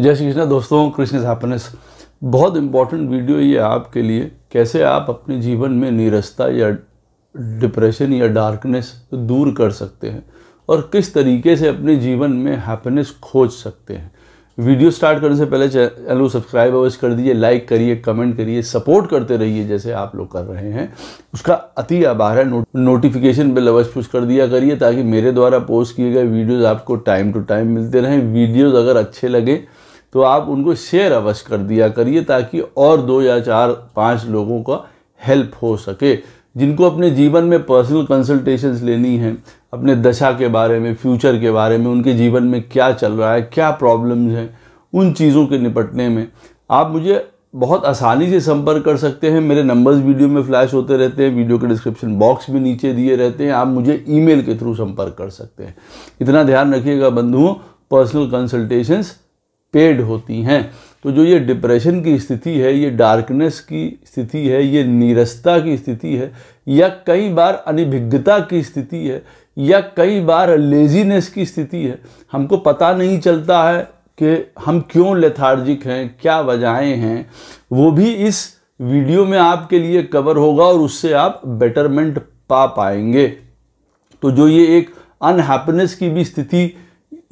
जय श्री कृष्णा दोस्तों कृष्ण हैप्पीनेस बहुत इंपॉर्टेंट वीडियो ये आपके लिए कैसे आप अपने जीवन में नीरसता या डिप्रेशन या डार्कनेस दूर कर सकते हैं और किस तरीके से अपने जीवन में हैप्पीनेस खोज सकते हैं वीडियो स्टार्ट करने से पहले चैनल को सब्सक्राइब अवश्य कर दीजिए लाइक करिए कमेंट करिए सपोर्ट करते रहिए जैसे आप लोग कर रहे हैं उसका अति आभार है नो, नोटिफिकेशन बिल अवश्य पुश कर दिया करिए ताकि मेरे द्वारा पोस्ट किए गए वीडियोज़ आपको टाइम टू टाइम मिलते रहें वीडियोज़ अगर अच्छे लगें तो आप उनको शेयर अवश्य कर दिया करिए ताकि और दो या चार पाँच लोगों का हेल्प हो सके जिनको अपने जीवन में पर्सनल कंसल्टेशंस लेनी है अपने दशा के बारे में फ्यूचर के बारे में उनके जीवन में क्या चल रहा है क्या प्रॉब्लम्स हैं उन चीज़ों के निपटने में आप मुझे बहुत आसानी से संपर्क कर सकते हैं मेरे नंबर्स वीडियो में फ्लैश होते रहते हैं वीडियो के डिस्क्रिप्शन बॉक्स भी नीचे दिए रहते हैं आप मुझे ईमेल के थ्रू संपर्क कर सकते हैं इतना ध्यान रखिएगा बंधुओं पर्सनल कंसल्टेशंस पेड होती हैं तो जो ये डिप्रेशन की स्थिति है ये डार्कनेस की स्थिति है ये नीरसता की स्थिति है या कई बार अनिभिज्ञता की स्थिति है या कई बार लेजीनेस की स्थिति है हमको पता नहीं चलता है कि हम क्यों लेथार्जिक हैं क्या वजहें हैं वो भी इस वीडियो में आपके लिए कवर होगा और उससे आप बेटरमेंट पा पाएंगे तो जो ये एक अनहैप्पीनेस की भी स्थिति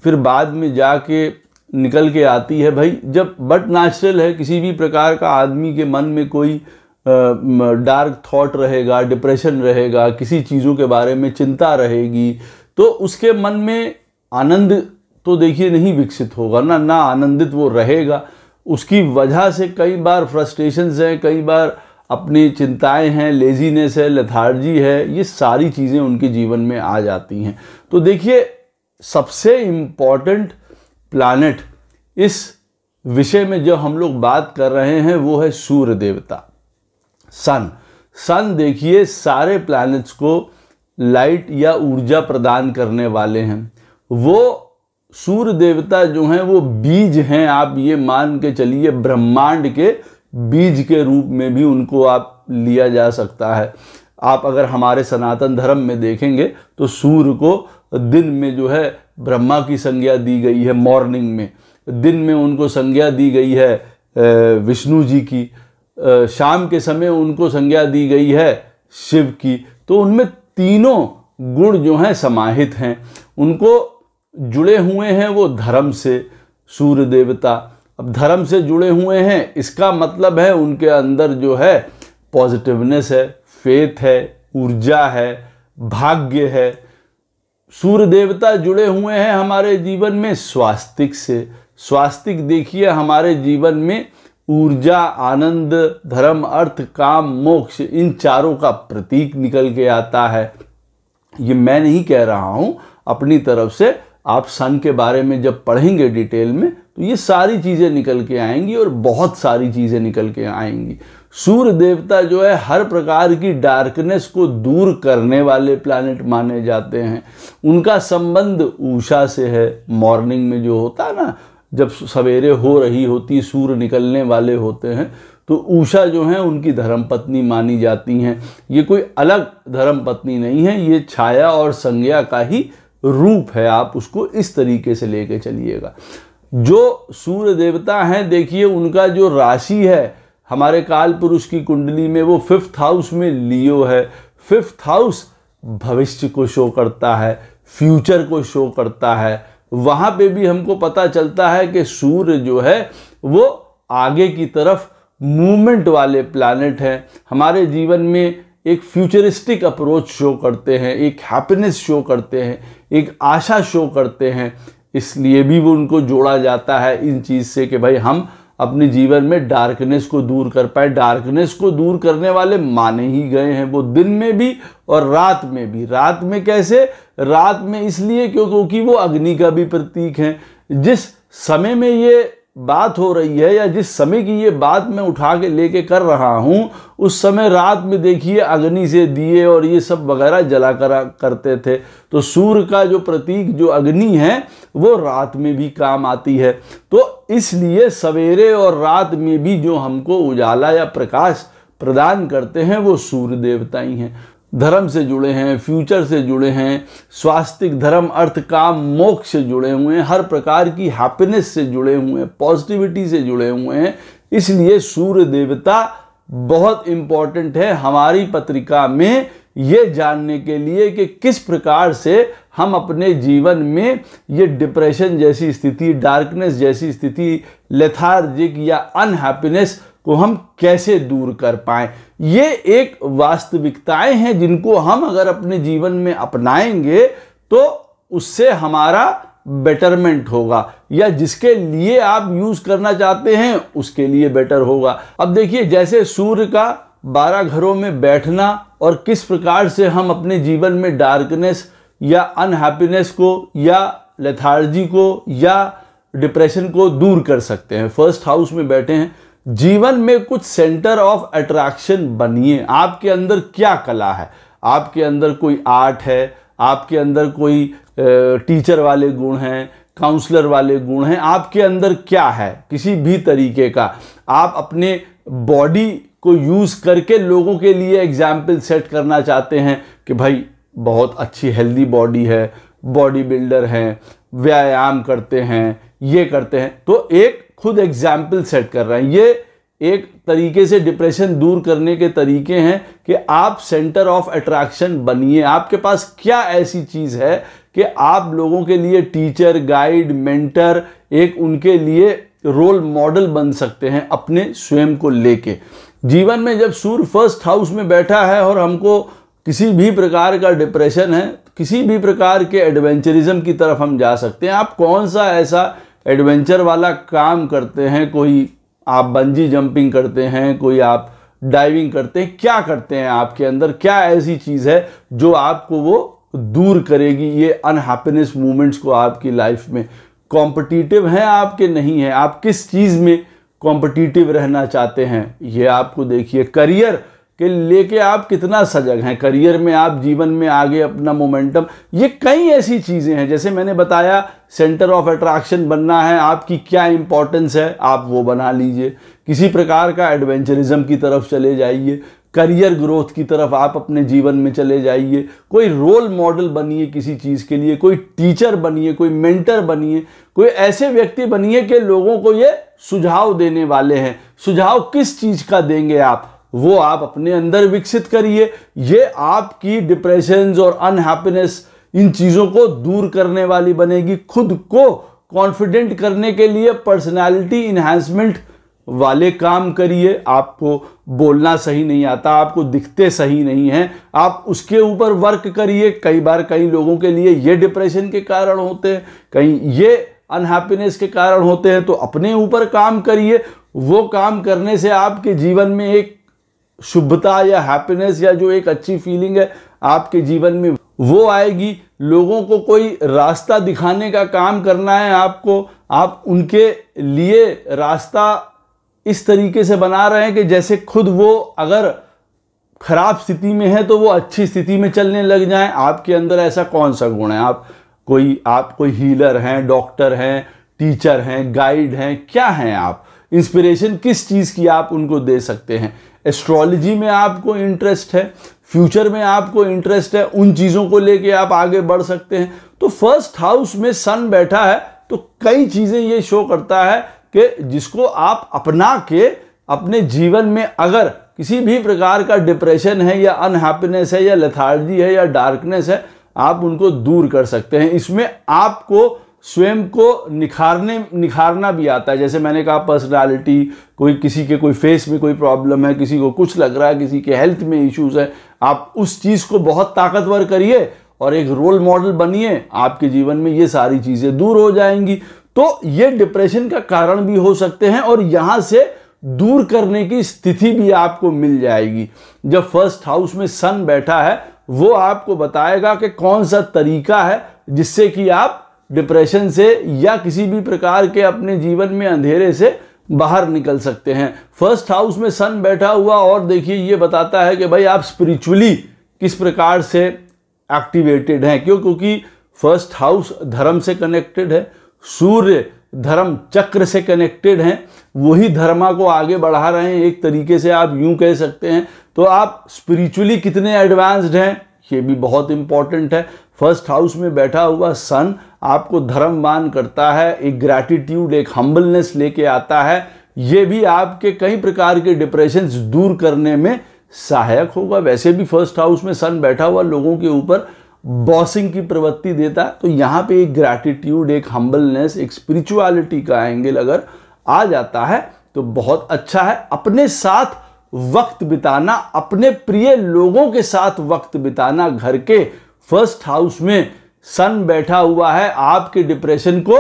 फिर बाद में जाके निकल के आती है भाई जब बट नेचुरल है किसी भी प्रकार का आदमी के मन में कोई डार्क थॉट रहेगा डिप्रेशन रहेगा किसी चीज़ों के बारे में चिंता रहेगी तो उसके मन में आनंद तो देखिए नहीं विकसित होगा ना ना आनंदित वो रहेगा उसकी वजह से कई बार फ्रस्ट्रेशंस हैं कई बार अपनी चिंताएं हैं लेजीनेस है लथार्जी है ये सारी चीज़ें उनके जीवन में आ जाती हैं तो देखिए सबसे इम्पॉर्टेंट प्लानट इस विषय में जो हम लोग बात कर रहे हैं वो है सूर्य देवता सन सन देखिए सारे प्लैनेट्स को लाइट या ऊर्जा प्रदान करने वाले हैं वो सूर्य देवता जो हैं वो बीज हैं आप ये मान के चलिए ब्रह्मांड के बीज के रूप में भी उनको आप लिया जा सकता है आप अगर हमारे सनातन धर्म में देखेंगे तो सूर्य को दिन में जो है ब्रह्मा की संज्ञा दी गई है मॉर्निंग में दिन में उनको संज्ञा दी गई है विष्णु जी की शाम के समय उनको संज्ञा दी गई है शिव की तो उनमें तीनों गुण जो हैं समाहित हैं उनको जुड़े हुए हैं वो धर्म से सूर्य देवता अब धर्म से जुड़े हुए हैं इसका मतलब है उनके अंदर जो है पॉजिटिवनेस है फेथ है ऊर्जा है भाग्य है सूर्य देवता जुड़े हुए हैं हमारे जीवन में स्वास्तिक से स्वास्तिक देखिए हमारे जीवन में ऊर्जा आनंद धर्म अर्थ काम मोक्ष इन चारों का प्रतीक निकल के आता है ये मैं नहीं कह रहा हूँ अपनी तरफ से आप सन के बारे में जब पढ़ेंगे डिटेल में तो ये सारी चीज़ें निकल के आएंगी और बहुत सारी चीज़ें निकल के आएंगी सूर्य देवता जो है हर प्रकार की डार्कनेस को दूर करने वाले प्लानिट माने जाते हैं उनका संबंध ऊषा से है मॉर्निंग में जो होता है ना जब सवेरे हो रही होती सूर्य निकलने वाले होते हैं तो उषा जो हैं उनकी धर्मपत्नी मानी जाती हैं ये कोई अलग धर्मपत्नी नहीं है ये छाया और संज्ञा का ही रूप है आप उसको इस तरीके से लेके चलिएगा जो सूर्य देवता हैं देखिए उनका जो राशि है हमारे काल पुरुष की कुंडली में वो फिफ्थ हाउस में लियो है फिफ्थ हाउस भविष्य को शो करता है फ्यूचर को शो करता है वहाँ पे भी हमको पता चलता है कि सूर्य जो है वो आगे की तरफ मूवमेंट वाले प्लानट हैं हमारे जीवन में एक फ्यूचरिस्टिक अप्रोच शो करते हैं एक हैप्पीनेस शो करते हैं एक आशा शो करते हैं इसलिए भी वो उनको जोड़ा जाता है इन चीज़ से कि भाई हम अपने जीवन में डार्कनेस को दूर कर पाए डार्कनेस को दूर करने वाले माने ही गए हैं वो दिन में भी और रात में भी रात में कैसे रात में इसलिए क्यों क्योंकि वो अग्नि का भी प्रतीक है जिस समय में ये बात हो रही है या जिस समय की ये बात मैं उठा के लेके कर रहा हूँ उस समय रात में देखिए अग्नि से दिए और ये सब वगैरह जला करा करते थे तो सूर्य का जो प्रतीक जो अग्नि है वो रात में भी काम आती है तो इसलिए सवेरे और रात में भी जो हमको उजाला या प्रकाश प्रदान करते हैं वो सूर्य देवता ही हैं धर्म से जुड़े हैं फ्यूचर से जुड़े हैं स्वास्तिक धर्म अर्थ काम मोक्ष से जुड़े हुए हैं हर प्रकार की हैप्पीनेस से जुड़े हुए हैं पॉजिटिविटी से जुड़े हुए हैं इसलिए सूर्य देवता बहुत इम्पॉर्टेंट है हमारी पत्रिका में ये जानने के लिए कि किस प्रकार से हम अपने जीवन में ये डिप्रेशन जैसी स्थिति डार्कनेस जैसी स्थिति लेथार्जिक या अनहैप्पीनेस को हम कैसे दूर कर पाए ये एक वास्तविकताएं हैं जिनको हम अगर अपने जीवन में अपनाएंगे तो उससे हमारा बेटरमेंट होगा या जिसके लिए आप यूज़ करना चाहते हैं उसके लिए बेटर होगा अब देखिए जैसे सूर्य का बारह घरों में बैठना और किस प्रकार से हम अपने जीवन में डार्कनेस या अनहैप्पीनेस को या लेथार्जी को या डिप्रेशन को दूर कर सकते हैं फर्स्ट हाउस में बैठे हैं जीवन में कुछ सेंटर ऑफ अट्रैक्शन बनिए आपके अंदर क्या कला है आपके अंदर कोई आर्ट है आपके अंदर कोई टीचर वाले गुण हैं काउंसलर वाले गुण हैं आपके अंदर क्या है किसी भी तरीके का आप अपने बॉडी को यूज़ करके लोगों के लिए एग्जाम्पल सेट करना चाहते हैं कि भाई बहुत अच्छी हेल्दी बॉडी है बॉडी बिल्डर हैं व्यायाम करते हैं ये करते हैं तो एक खुद एग्जाम्पल सेट कर रहे हैं ये एक तरीके से डिप्रेशन दूर करने के तरीके हैं कि आप सेंटर ऑफ अट्रैक्शन बनिए आपके पास क्या ऐसी चीज़ है कि आप लोगों के लिए टीचर गाइड मेंटर एक उनके लिए रोल मॉडल बन सकते हैं अपने स्वयं को लेके जीवन में जब सूर्य फर्स्ट हाउस में बैठा है और हमको किसी भी प्रकार का डिप्रेशन है किसी भी प्रकार के एडवेंचरिज्म की तरफ हम जा सकते हैं आप कौन सा ऐसा एडवेंचर वाला काम करते हैं कोई आप बंजी जंपिंग करते हैं कोई आप डाइविंग करते हैं क्या करते हैं आपके अंदर क्या ऐसी चीज़ है जो आपको वो दूर करेगी ये अनहैप्पीनेस मोमेंट्स को आपकी लाइफ में कॉम्पिटिटिव हैं आपके नहीं हैं आप किस चीज़ में कॉम्पिटिटिव रहना चाहते हैं ये आपको देखिए करियर कि लेके आप कितना सजग हैं करियर में आप जीवन में आगे अपना मोमेंटम ये कई ऐसी चीज़ें हैं जैसे मैंने बताया सेंटर ऑफ अट्रैक्शन बनना है आपकी क्या इंपॉर्टेंस है आप वो बना लीजिए किसी प्रकार का एडवेंचरिज्म की तरफ चले जाइए करियर ग्रोथ की तरफ आप अपने जीवन में चले जाइए कोई रोल मॉडल बनिए किसी चीज़ के लिए कोई टीचर बनिए कोई मेंटर बनिए कोई ऐसे व्यक्ति बनिए कि लोगों को ये सुझाव देने वाले हैं सुझाव किस चीज़ का देंगे आप वो आप अपने अंदर विकसित करिए ये आपकी डिप्रेशन और अनहैप्पीनेस इन चीज़ों को दूर करने वाली बनेगी खुद को कॉन्फिडेंट करने के लिए पर्सनालिटी इन्हांसमेंट वाले काम करिए आपको बोलना सही नहीं आता आपको दिखते सही नहीं हैं आप उसके ऊपर वर्क करिए कई बार कई लोगों के लिए ये डिप्रेशन के कारण होते हैं कहीं ये अनहैप्पीनेस के कारण होते हैं तो अपने ऊपर काम करिए वो काम करने से आपके जीवन में एक शुभता या हैप्पीनेस या जो एक अच्छी फीलिंग है आपके जीवन में वो आएगी लोगों को कोई रास्ता दिखाने का काम करना है आपको आप उनके लिए रास्ता इस तरीके से बना रहे हैं कि जैसे खुद वो अगर खराब स्थिति में है तो वो अच्छी स्थिति में चलने लग जाए आपके अंदर ऐसा कौन सा गुण है आप कोई आप कोई हीलर हैं डॉक्टर हैं टीचर हैं गाइड हैं क्या हैं आप इंस्पिरेशन किस चीज़ की आप उनको दे सकते हैं एस्ट्रोलॉजी में आपको इंटरेस्ट है फ्यूचर में आपको इंटरेस्ट है उन चीज़ों को लेके आप आगे बढ़ सकते हैं तो फर्स्ट हाउस में सन बैठा है तो कई चीज़ें ये शो करता है कि जिसको आप अपना के अपने जीवन में अगर किसी भी प्रकार का डिप्रेशन है या अनहैप्पीनेस है या लेथार्जी है या डार्कनेस है आप उनको दूर कर सकते हैं इसमें आपको स्वयं को निखारने निखारना भी आता है जैसे मैंने कहा पर्सनालिटी कोई किसी के कोई फेस में कोई प्रॉब्लम है किसी को कुछ लग रहा है किसी के हेल्थ में इश्यूज है आप उस चीज़ को बहुत ताकतवर करिए और एक रोल मॉडल बनिए आपके जीवन में ये सारी चीज़ें दूर हो जाएंगी तो ये डिप्रेशन का कारण भी हो सकते हैं और यहाँ से दूर करने की स्थिति भी आपको मिल जाएगी जब फर्स्ट हाउस में सन बैठा है वो आपको बताएगा कि कौन सा तरीका है जिससे कि आप डिप्रेशन से या किसी भी प्रकार के अपने जीवन में अंधेरे से बाहर निकल सकते हैं फर्स्ट हाउस में सन बैठा हुआ और देखिए ये बताता है कि भाई आप स्पिरिचुअली किस प्रकार से एक्टिवेटेड हैं क्यों क्योंकि फर्स्ट हाउस धर्म से कनेक्टेड है सूर्य धर्म चक्र से कनेक्टेड हैं वही धर्मा को आगे बढ़ा रहे हैं एक तरीके से आप यूं कह सकते हैं तो आप स्पिरिचुअली कितने एडवांस्ड हैं ये भी बहुत इंपॉर्टेंट है फर्स्ट हाउस में बैठा हुआ सन आपको धर्मवान करता है एक ग्रैटिट्यूड एक हम्बलनेस लेके आता है ये भी आपके कई प्रकार के डिप्रेशन दूर करने में सहायक होगा वैसे भी फर्स्ट हाउस में सन बैठा हुआ लोगों के ऊपर बॉसिंग की प्रवृत्ति देता है तो यहाँ पे एक ग्रैटिट्यूड एक हम्बलनेस एक स्पिरिचुअलिटी का एंगल अगर आ जाता है तो बहुत अच्छा है अपने साथ वक्त बिताना अपने प्रिय लोगों के साथ वक्त बिताना घर के फर्स्ट हाउस में सन बैठा हुआ है आपके डिप्रेशन को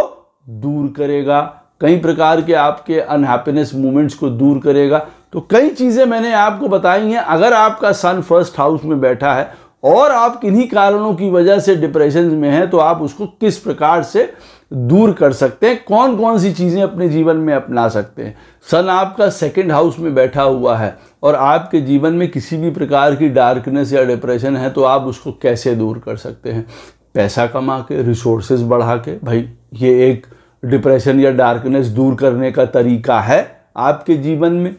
दूर करेगा कई प्रकार के आपके अनहैप्पीनेस मोमेंट्स को दूर करेगा तो कई चीज़ें मैंने आपको बताई हैं अगर आपका सन फर्स्ट हाउस में बैठा है और आप किन्हीं कारणों की वजह से डिप्रेशन में हैं तो आप उसको किस प्रकार से दूर कर सकते हैं कौन कौन सी चीज़ें अपने जीवन में अपना सकते हैं सन आपका सेकंड हाउस में बैठा हुआ है और आपके जीवन में किसी भी प्रकार की डार्कनेस या डिप्रेशन है तो आप उसको कैसे दूर कर सकते हैं पैसा कमा के रिसोर्सेज बढ़ा के भाई ये एक डिप्रेशन या डार्कनेस दूर करने का तरीका है आपके जीवन में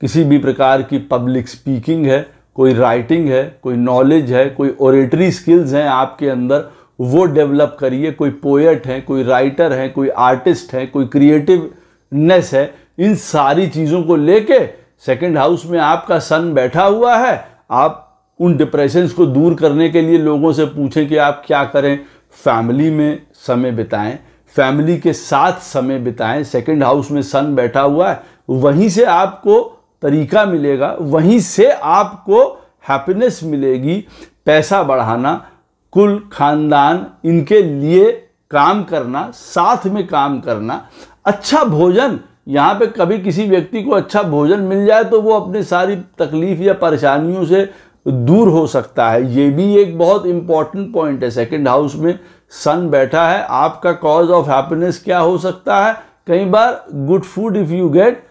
किसी भी प्रकार की पब्लिक स्पीकिंग है कोई राइटिंग है कोई नॉलेज है कोई ओरेटरी स्किल्स हैं आपके अंदर वो डेवलप करिए कोई पोएट हैं कोई राइटर हैं कोई आर्टिस्ट हैं कोई क्रिएटिवनेस है इन सारी चीज़ों को लेके सेकंड हाउस में आपका सन बैठा हुआ है आप उन डिप्रेशंस को दूर करने के लिए लोगों से पूछें कि आप क्या करें फैमिली में समय बिताएं फैमिली के साथ समय बिताएं सेकंड हाउस में सन बैठा हुआ है वहीं से आपको तरीका मिलेगा वहीं से आपको हैप्पीनेस मिलेगी पैसा बढ़ाना कुल खानदान इनके लिए काम करना साथ में काम करना अच्छा भोजन यहाँ पे कभी किसी व्यक्ति को अच्छा भोजन मिल जाए तो वो अपने सारी तकलीफ या परेशानियों से दूर हो सकता है ये भी एक बहुत इम्पॉर्टेंट पॉइंट है सेकंड हाउस में सन बैठा है आपका कॉज ऑफ हैप्पीनेस क्या हो सकता है कई बार good food if you get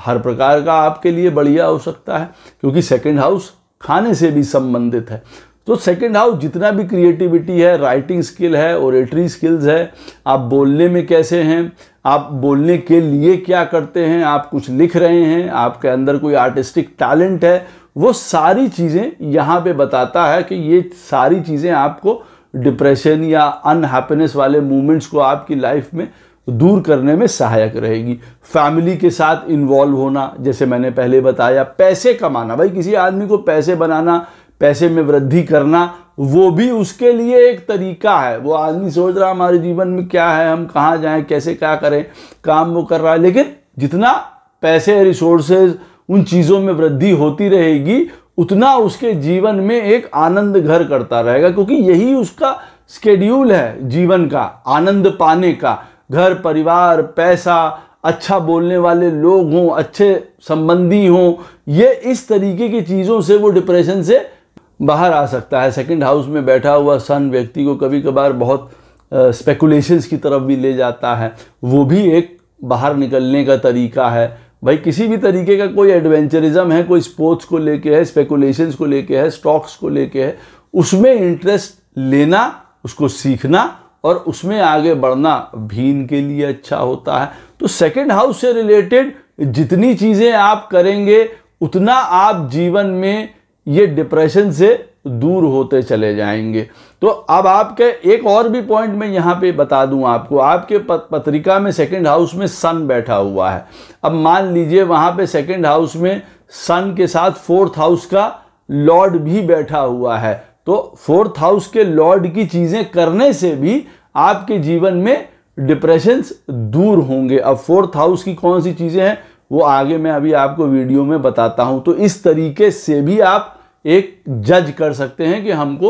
हर प्रकार का आपके लिए बढ़िया हो सकता है क्योंकि सेकेंड हाउस खाने से भी संबंधित है तो सेकेंड हाउस जितना भी क्रिएटिविटी है राइटिंग स्किल है ओरेटरी स्किल्स है आप बोलने में कैसे हैं आप बोलने के लिए क्या करते हैं आप कुछ लिख रहे हैं आपके अंदर कोई आर्टिस्टिक टैलेंट है वो सारी चीज़ें यहाँ पे बताता है कि ये सारी चीज़ें आपको डिप्रेशन या अनहैप्पीनेस वाले मोमेंट्स को आपकी लाइफ में दूर करने में सहायक रहेगी फैमिली के साथ इन्वॉल्व होना जैसे मैंने पहले बताया पैसे कमाना भाई किसी आदमी को पैसे बनाना पैसे में वृद्धि करना वो भी उसके लिए एक तरीका है वो आदमी सोच रहा हमारे जीवन में क्या है हम कहाँ जाएं कैसे क्या करें काम वो कर रहा है लेकिन जितना पैसे रिसोर्सेज उन चीज़ों में वृद्धि होती रहेगी उतना उसके जीवन में एक आनंद घर करता रहेगा क्योंकि यही उसका स्केड्यूल है जीवन का आनंद पाने का घर परिवार पैसा अच्छा बोलने वाले लोग हों अच्छे संबंधी हों ये इस तरीके की चीज़ों से वो डिप्रेशन से बाहर आ सकता है सेकंड हाउस में बैठा हुआ सन व्यक्ति को कभी कभार बहुत स्पेकुलेशंस की तरफ भी ले जाता है वो भी एक बाहर निकलने का तरीका है भाई किसी भी तरीके का कोई एडवेंचरिज्म है कोई स्पोर्ट्स को लेके है स्पेकुलेशंस को लेके है स्टॉक्स को लेके है उसमें इंटरेस्ट लेना उसको सीखना और उसमें आगे बढ़ना भीन के लिए अच्छा होता है तो सेकेंड हाउस से रिलेटेड जितनी चीज़ें आप करेंगे उतना आप जीवन में ये डिप्रेशन से दूर होते चले जाएंगे तो अब आपके एक और भी पॉइंट मैं यहाँ पे बता दूँ आपको आपके पत्रिका में सेकंड हाउस में सन बैठा हुआ है अब मान लीजिए वहाँ पे सेकंड हाउस में सन के साथ फोर्थ हाउस का लॉर्ड भी बैठा हुआ है तो फोर्थ हाउस के लॉर्ड की चीज़ें करने से भी आपके जीवन में डिप्रेशंस दूर होंगे अब फोर्थ हाउस की कौन सी चीज़ें हैं वो आगे मैं अभी आपको वीडियो में बताता हूं तो इस तरीके से भी आप एक जज कर सकते हैं कि हमको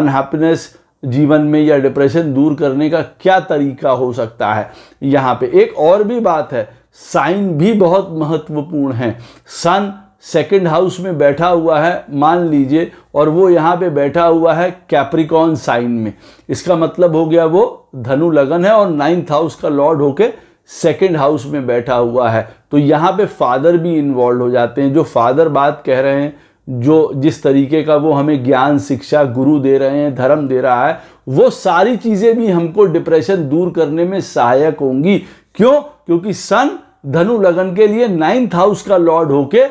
अनहैप्पीनेस जीवन में या डिप्रेशन दूर करने का क्या तरीका हो सकता है यहाँ पे एक और भी बात है साइन भी बहुत महत्वपूर्ण है सन सेकंड हाउस में बैठा हुआ है मान लीजिए और वो यहाँ पे बैठा हुआ है कैप्रिकॉन साइन में इसका मतलब हो गया वो धनु लगन है और नाइन्थ हाउस का लॉर्ड होके सेकंड हाउस में बैठा हुआ है तो यहाँ पे फादर भी इन्वॉल्व हो जाते हैं जो फादर बात कह रहे हैं जो जिस तरीके का वो हमें ज्ञान शिक्षा गुरु दे रहे हैं धर्म दे रहा है वो सारी चीज़ें भी हमको डिप्रेशन दूर करने में सहायक होंगी क्यों क्योंकि सन धनु लगन के लिए नाइन्थ हाउस का लॉर्ड होके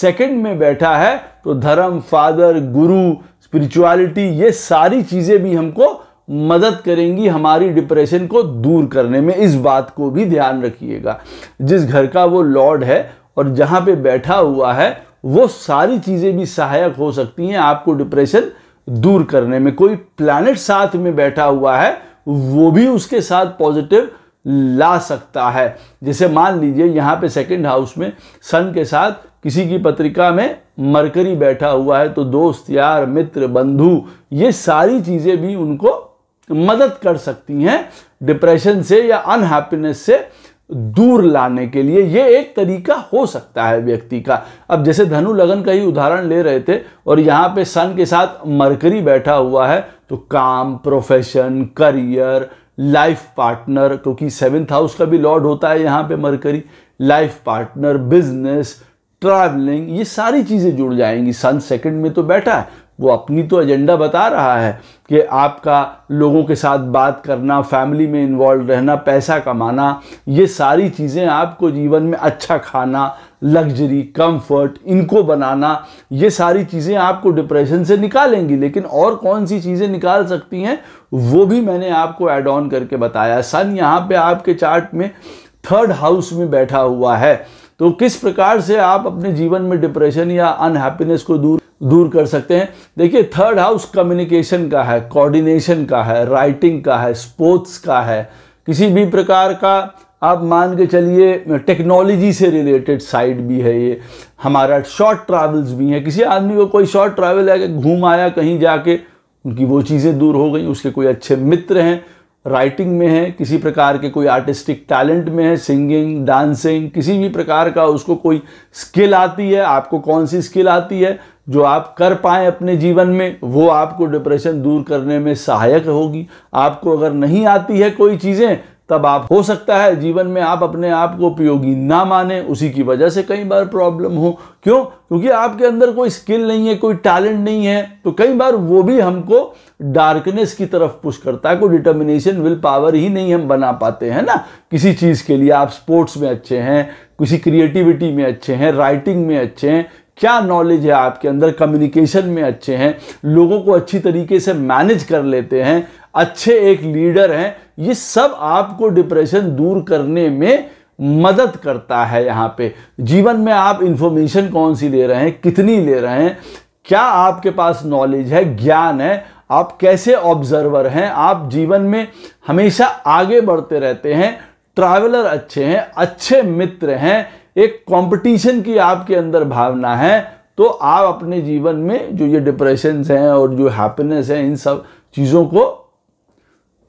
सेकंड में बैठा है तो धर्म फादर गुरु स्पिरिचुअलिटी ये सारी चीज़ें भी हमको मदद करेंगी हमारी डिप्रेशन को दूर करने में इस बात को भी ध्यान रखिएगा जिस घर का वो लॉर्ड है और जहाँ पे बैठा हुआ है वो सारी चीज़ें भी सहायक हो सकती हैं आपको डिप्रेशन दूर करने में कोई प्लानट साथ में बैठा हुआ है वो भी उसके साथ पॉजिटिव ला सकता है जैसे मान लीजिए यहाँ पे सेकंड हाउस में सन के साथ किसी की पत्रिका में मरकरी बैठा हुआ है तो दोस्त यार मित्र बंधु ये सारी चीज़ें भी उनको मदद कर सकती हैं डिप्रेशन से या अनहैप्पीनेस से दूर लाने के लिए ये एक तरीका हो सकता है व्यक्ति का अब जैसे धनु लगन का ही उदाहरण ले रहे थे और यहाँ पे सन के साथ मरकरी बैठा हुआ है तो काम प्रोफेशन करियर लाइफ पार्टनर क्योंकि सेवेंथ हाउस का भी लॉर्ड होता है यहाँ पे Mercury life partner business travelling ये सारी चीज़ें जुड़ जाएंगी सन सेकंड में तो बैठा है वो अपनी तो एजेंडा बता रहा है कि आपका लोगों के साथ बात करना फैमिली में इन्वॉल्व रहना पैसा कमाना ये सारी चीज़ें आपको जीवन में अच्छा खाना लग्जरी कंफर्ट इनको बनाना ये सारी चीज़ें आपको डिप्रेशन से निकालेंगी लेकिन और कौन सी चीज़ें निकाल सकती हैं वो भी मैंने आपको ऐड ऑन करके बताया सन यहाँ पे आपके चार्ट में थर्ड हाउस में बैठा हुआ है तो किस प्रकार से आप अपने जीवन में डिप्रेशन या अनहैप्पीनेस को दूर दूर कर सकते हैं देखिए थर्ड हाउस कम्युनिकेशन का है कोऑर्डिनेशन का है राइटिंग का है स्पोर्ट्स का है किसी भी प्रकार का आप मान के चलिए टेक्नोलॉजी से रिलेटेड साइड भी है ये हमारा शॉर्ट ट्रैवल्स भी हैं किसी आदमी को कोई शॉर्ट ट्रैवल है घूम आया कहीं जाके उनकी वो चीज़ें दूर हो गई उसके कोई अच्छे मित्र हैं राइटिंग में है किसी प्रकार के कोई आर्टिस्टिक टैलेंट में है सिंगिंग डांसिंग किसी भी प्रकार का उसको कोई स्किल आती है आपको कौन सी स्किल आती है जो आप कर पाए अपने जीवन में वो आपको डिप्रेशन दूर करने में सहायक होगी आपको अगर नहीं आती है कोई चीज़ें तब आप हो सकता है जीवन में आप अपने आप को उपयोगी ना माने उसी की वजह से कई बार प्रॉब्लम हो क्यों क्योंकि आपके अंदर कोई स्किल नहीं है कोई टैलेंट नहीं है तो कई बार वो भी हमको डार्कनेस की तरफ पुश करता है कोई डिटर्मिनेशन विल पावर ही नहीं हम बना पाते हैं ना किसी चीज़ के लिए आप स्पोर्ट्स में अच्छे हैं किसी क्रिएटिविटी में अच्छे हैं राइटिंग में अच्छे हैं क्या नॉलेज है आपके अंदर कम्युनिकेशन में अच्छे हैं लोगों को अच्छी तरीके से मैनेज कर लेते हैं अच्छे एक लीडर हैं ये सब आपको डिप्रेशन दूर करने में मदद करता है यहाँ पे जीवन में आप इंफॉर्मेशन कौन सी ले रहे हैं कितनी ले रहे हैं क्या आपके पास नॉलेज है ज्ञान है आप कैसे ऑब्जर्वर हैं आप जीवन में हमेशा आगे बढ़ते रहते हैं ट्रैवलर अच्छे हैं अच्छे मित्र हैं एक कंपटीशन की आपके अंदर भावना है तो आप अपने जीवन में जो ये डिप्रेशन हैं और जो हैप्पीनेस है इन सब चीज़ों को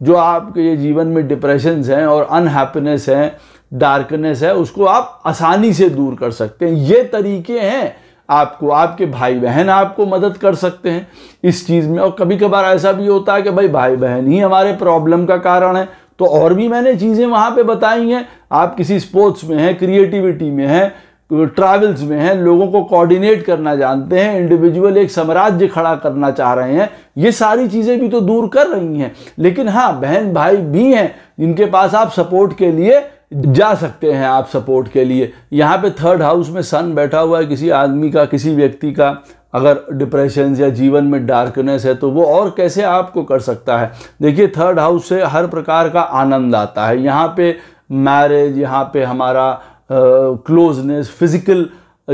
जो आपके ये जीवन में डिप्रेशन हैं और अनहैप्पीनेस हैं डार्कनेस है उसको आप आसानी से दूर कर सकते हैं ये तरीके हैं आपको आपके भाई बहन आपको मदद कर सकते हैं इस चीज़ में और कभी कभार ऐसा भी होता है कि भाई भाई बहन ही हमारे प्रॉब्लम का कारण है तो और भी मैंने चीज़ें वहाँ पे बताई हैं आप किसी स्पोर्ट्स में हैं क्रिएटिविटी में हैं ट्रैवल्स में हैं लोगों को कोऑर्डिनेट करना जानते हैं इंडिविजुअल एक साम्राज्य खड़ा करना चाह रहे हैं ये सारी चीज़ें भी तो दूर कर रही हैं लेकिन हाँ बहन भाई भी हैं जिनके पास आप सपोर्ट के लिए जा सकते हैं आप सपोर्ट के लिए यहाँ पे थर्ड हाउस में सन बैठा हुआ है किसी आदमी का किसी व्यक्ति का अगर डिप्रेशन या जीवन में डार्कनेस है तो वो और कैसे आपको कर सकता है देखिए थर्ड हाउस से हर प्रकार का आनंद आता है यहाँ पे मैरिज यहाँ पे हमारा क्लोजनेस फिज़िकल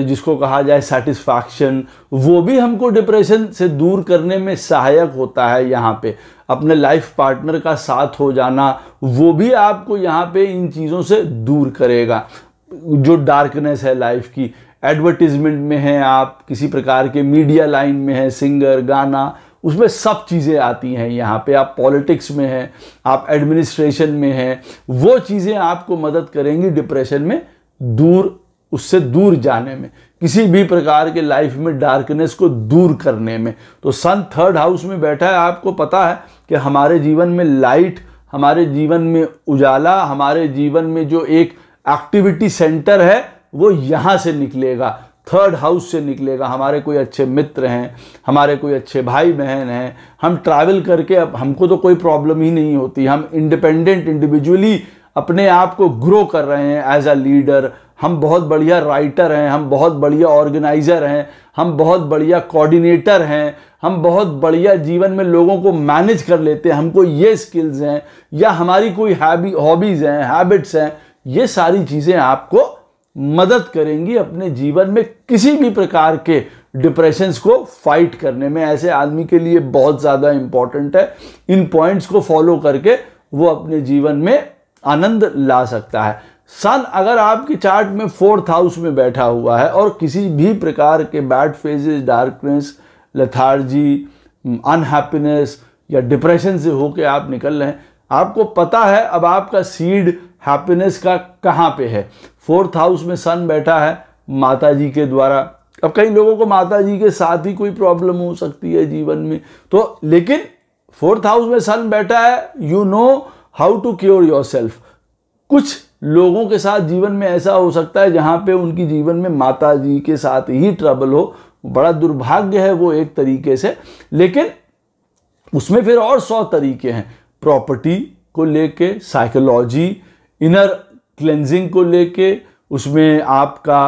जिसको कहा जाए सेटिस्फैक्शन वो भी हमको डिप्रेशन से दूर करने में सहायक होता है यहाँ पे अपने लाइफ पार्टनर का साथ हो जाना वो भी आपको यहाँ पे इन चीज़ों से दूर करेगा जो डार्कनेस है लाइफ की एडवर्टिजमेंट में है आप किसी प्रकार के मीडिया लाइन में है सिंगर गाना उसमें सब चीज़ें आती हैं यहाँ पे आप पॉलिटिक्स में हैं आप एडमिनिस्ट्रेशन में हैं वो चीज़ें आपको मदद करेंगी डिप्रेशन में दूर उससे दूर जाने में किसी भी प्रकार के लाइफ में डार्कनेस को दूर करने में तो सन थर्ड हाउस में बैठा है आपको पता है कि हमारे जीवन में लाइट हमारे जीवन में उजाला हमारे जीवन में जो एक एक्टिविटी सेंटर है वो यहाँ से निकलेगा थर्ड हाउस से निकलेगा हमारे कोई अच्छे मित्र हैं हमारे कोई अच्छे भाई बहन हैं हम ट्रैवल करके अब हमको तो कोई प्रॉब्लम ही नहीं होती हम इंडिपेंडेंट इंडिविजुअली अपने आप को ग्रो कर रहे हैं एज अ लीडर हम बहुत बढ़िया राइटर हैं हम बहुत बढ़िया ऑर्गेनाइज़र हैं हम बहुत बढ़िया कोऑर्डिनेटर हैं हम बहुत बढ़िया जीवन में लोगों को मैनेज कर लेते हैं हमको ये स्किल्स हैं या हमारी कोई हैबी हॉबीज़ हैं हैबिट्स हैं ये सारी चीज़ें आपको मदद करेंगी अपने जीवन में किसी भी प्रकार के डिप्रेशंस को फाइट करने में ऐसे आदमी के लिए बहुत ज़्यादा इम्पॉर्टेंट है इन पॉइंट्स को फॉलो करके वो अपने जीवन में आनंद ला सकता है सन अगर आपके चार्ट में फोर्थ हाउस में बैठा हुआ है और किसी भी प्रकार के bad phases darkness lethargy unhappiness या डिप्रेशन से होके आप निकल रहे हैं आपको पता है अब आपका सीड हैप्पीनेस का कहाँ पे है फोर्थ हाउस में सन बैठा है माता जी के द्वारा अब कई लोगों को माता जी के साथ ही कोई प्रॉब्लम हो सकती है जीवन में तो लेकिन फोर्थ हाउस में सन बैठा है you you know know, how to cure yourself कुछ लोगों के साथ जीवन में ऐसा हो सकता है जहाँ पे उनकी जीवन में माता जी के साथ ही ट्रबल हो बड़ा दुर्भाग्य है वो एक तरीके से लेकिन उसमें फिर और सौ तरीके हैं प्रॉपर्टी को लेके साइकोलॉजी इनर क्लेंजिंग को लेके उसमें आपका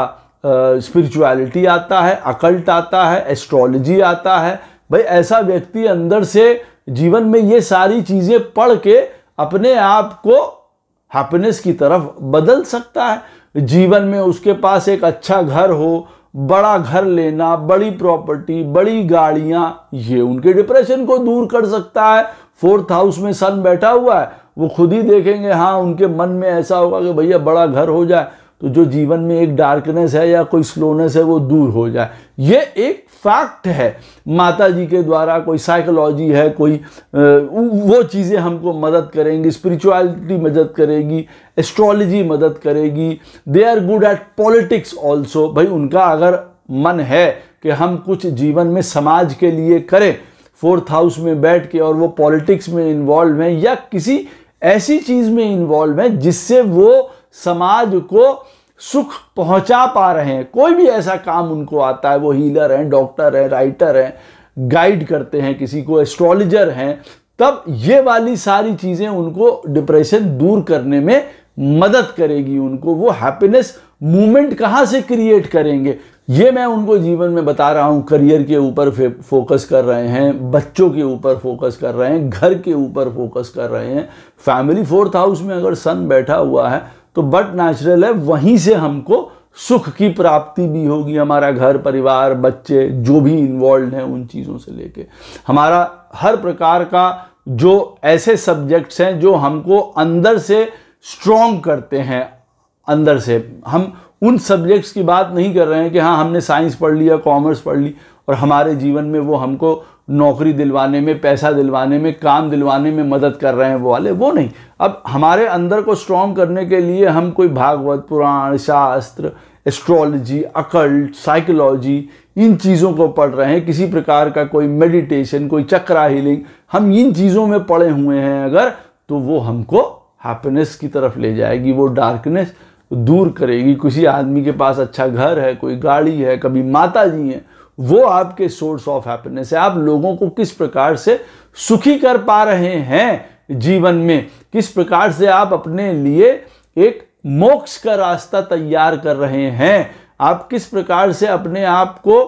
स्पिरिचुअलिटी uh, आता है अकल्ट आता है एस्ट्रोलॉजी आता है भाई ऐसा व्यक्ति अंदर से जीवन में ये सारी चीज़ें पढ़ के अपने आप को हैप्पीनेस की तरफ बदल सकता है जीवन में उसके पास एक अच्छा घर हो बड़ा घर लेना बड़ी प्रॉपर्टी बड़ी गाड़ियाँ ये उनके डिप्रेशन को दूर कर सकता है फोर्थ हाउस में सन बैठा हुआ है वो खुद ही देखेंगे हाँ उनके मन में ऐसा होगा कि भैया बड़ा घर हो जाए तो जो जीवन में एक डार्कनेस है या कोई स्लोनेस है वो दूर हो जाए ये एक फैक्ट है माता जी के द्वारा कोई साइकोलॉजी है कोई वो चीज़ें हमको मदद करेंगी स्पिरिचुअलिटी मदद करेगी एस्ट्रोलॉजी मदद करेगी they are good at politics also भाई उनका अगर मन है कि हम कुछ जीवन में समाज के लिए करें फोर्थ हाउस में बैठ के और वो पॉलिटिक्स में इन्वॉल्व हैं या किसी ऐसी चीज़ में इन्वॉल्व हैं जिससे वो समाज को सुख पहुंचा पा रहे हैं कोई भी ऐसा काम उनको आता है वो हीलर हैं डॉक्टर हैं राइटर हैं गाइड करते हैं किसी को एस्ट्रोलॉजर हैं तब ये वाली सारी चीज़ें उनको डिप्रेशन दूर करने में मदद करेगी उनको वो हैप्पीनेस मूवमेंट कहाँ से क्रिएट करेंगे ये मैं उनको जीवन में बता रहा हूँ करियर के ऊपर फोकस कर रहे हैं बच्चों के ऊपर फोकस कर रहे हैं घर के ऊपर फोकस कर रहे हैं फैमिली फोर्थ हाउस में अगर सन बैठा हुआ है तो बट नेचुरल है वहीं से हमको सुख की प्राप्ति भी होगी हमारा घर परिवार बच्चे जो भी इन्वॉल्व हैं उन चीज़ों से लेके हमारा हर प्रकार का जो ऐसे सब्जेक्ट्स हैं जो हमको अंदर से स्ट्रॉन्ग करते हैं अंदर से हम उन सब्जेक्ट्स की बात नहीं कर रहे हैं कि हाँ हमने साइंस पढ़ लिया कॉमर्स पढ़ ली और हमारे जीवन में वो हमको नौकरी दिलवाने में पैसा दिलवाने में काम दिलवाने में मदद कर रहे हैं वो वाले वो नहीं अब हमारे अंदर को स्ट्रॉन्ग करने के लिए हम कोई भागवत पुराण शास्त्र एस्ट्रोलॉजी अकल्ट साइकोलॉजी इन चीज़ों को पढ़ रहे हैं किसी प्रकार का कोई मेडिटेशन कोई चक्रा हीलिंग हम इन चीज़ों में पड़े हुए हैं अगर तो वो हमको हैप्पीनेस की तरफ ले जाएगी वो डार्कनेस दूर करेगी किसी आदमी के पास अच्छा घर है कोई गाड़ी है कभी माता जी हैं वो आपके सोर्स ऑफ हैप्पीनेस है आप लोगों को किस प्रकार से सुखी कर पा रहे हैं जीवन में किस प्रकार से आप अपने लिए एक मोक्ष का रास्ता तैयार कर रहे हैं आप किस प्रकार से अपने आप को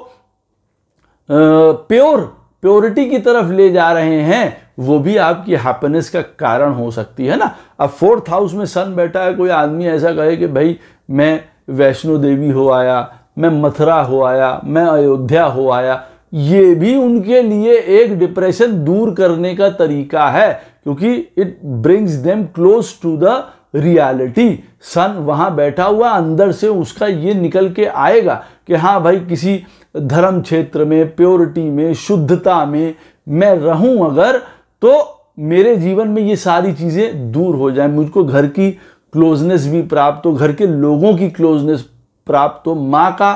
प्योर प्योरिटी की तरफ ले जा रहे हैं वो भी आपकी हैप्पीनेस का कारण हो सकती है ना अब फोर्थ हाउस में सन बैठा है कोई आदमी ऐसा कहे कि भाई मैं वैष्णो देवी हो आया मैं मथुरा हो आया मैं अयोध्या हो आया ये भी उनके लिए एक डिप्रेशन दूर करने का तरीका है क्योंकि it brings them close to the reality sun वहाँ बैठा हुआ अंदर से उसका ये निकल के आएगा कि हाँ भाई किसी धर्म क्षेत्र में प्योरिटी में शुद्धता में मैं रहूँ अगर तो मेरे जीवन में ये सारी चीज़ें दूर हो जाए मुझको घर की क्लोजनेस भी प्राप्त हो घर के लोगों की क्लोजनेस प्राप्त हो माँ का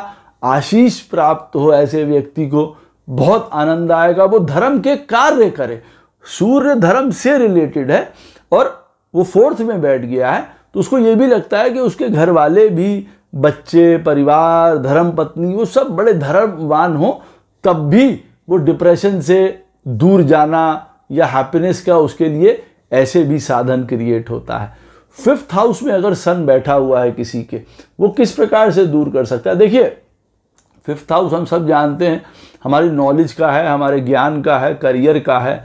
आशीष प्राप्त हो ऐसे व्यक्ति को बहुत आनंद आएगा वो धर्म के कार्य करे सूर्य धर्म से रिलेटेड है और वो फोर्थ में बैठ गया है तो उसको ये भी लगता है कि उसके घर वाले भी बच्चे परिवार धर्म पत्नी वो सब बड़े धर्मवान हो तब भी वो डिप्रेशन से दूर जाना या हैप्पीनेस का उसके लिए ऐसे भी साधन क्रिएट होता है फिफ्थ हाउस में अगर सन बैठा हुआ है किसी के वो किस प्रकार से दूर कर सकता है देखिए फिफ्थ हाउस हम सब जानते हैं हमारी नॉलेज का है हमारे ज्ञान का है करियर का है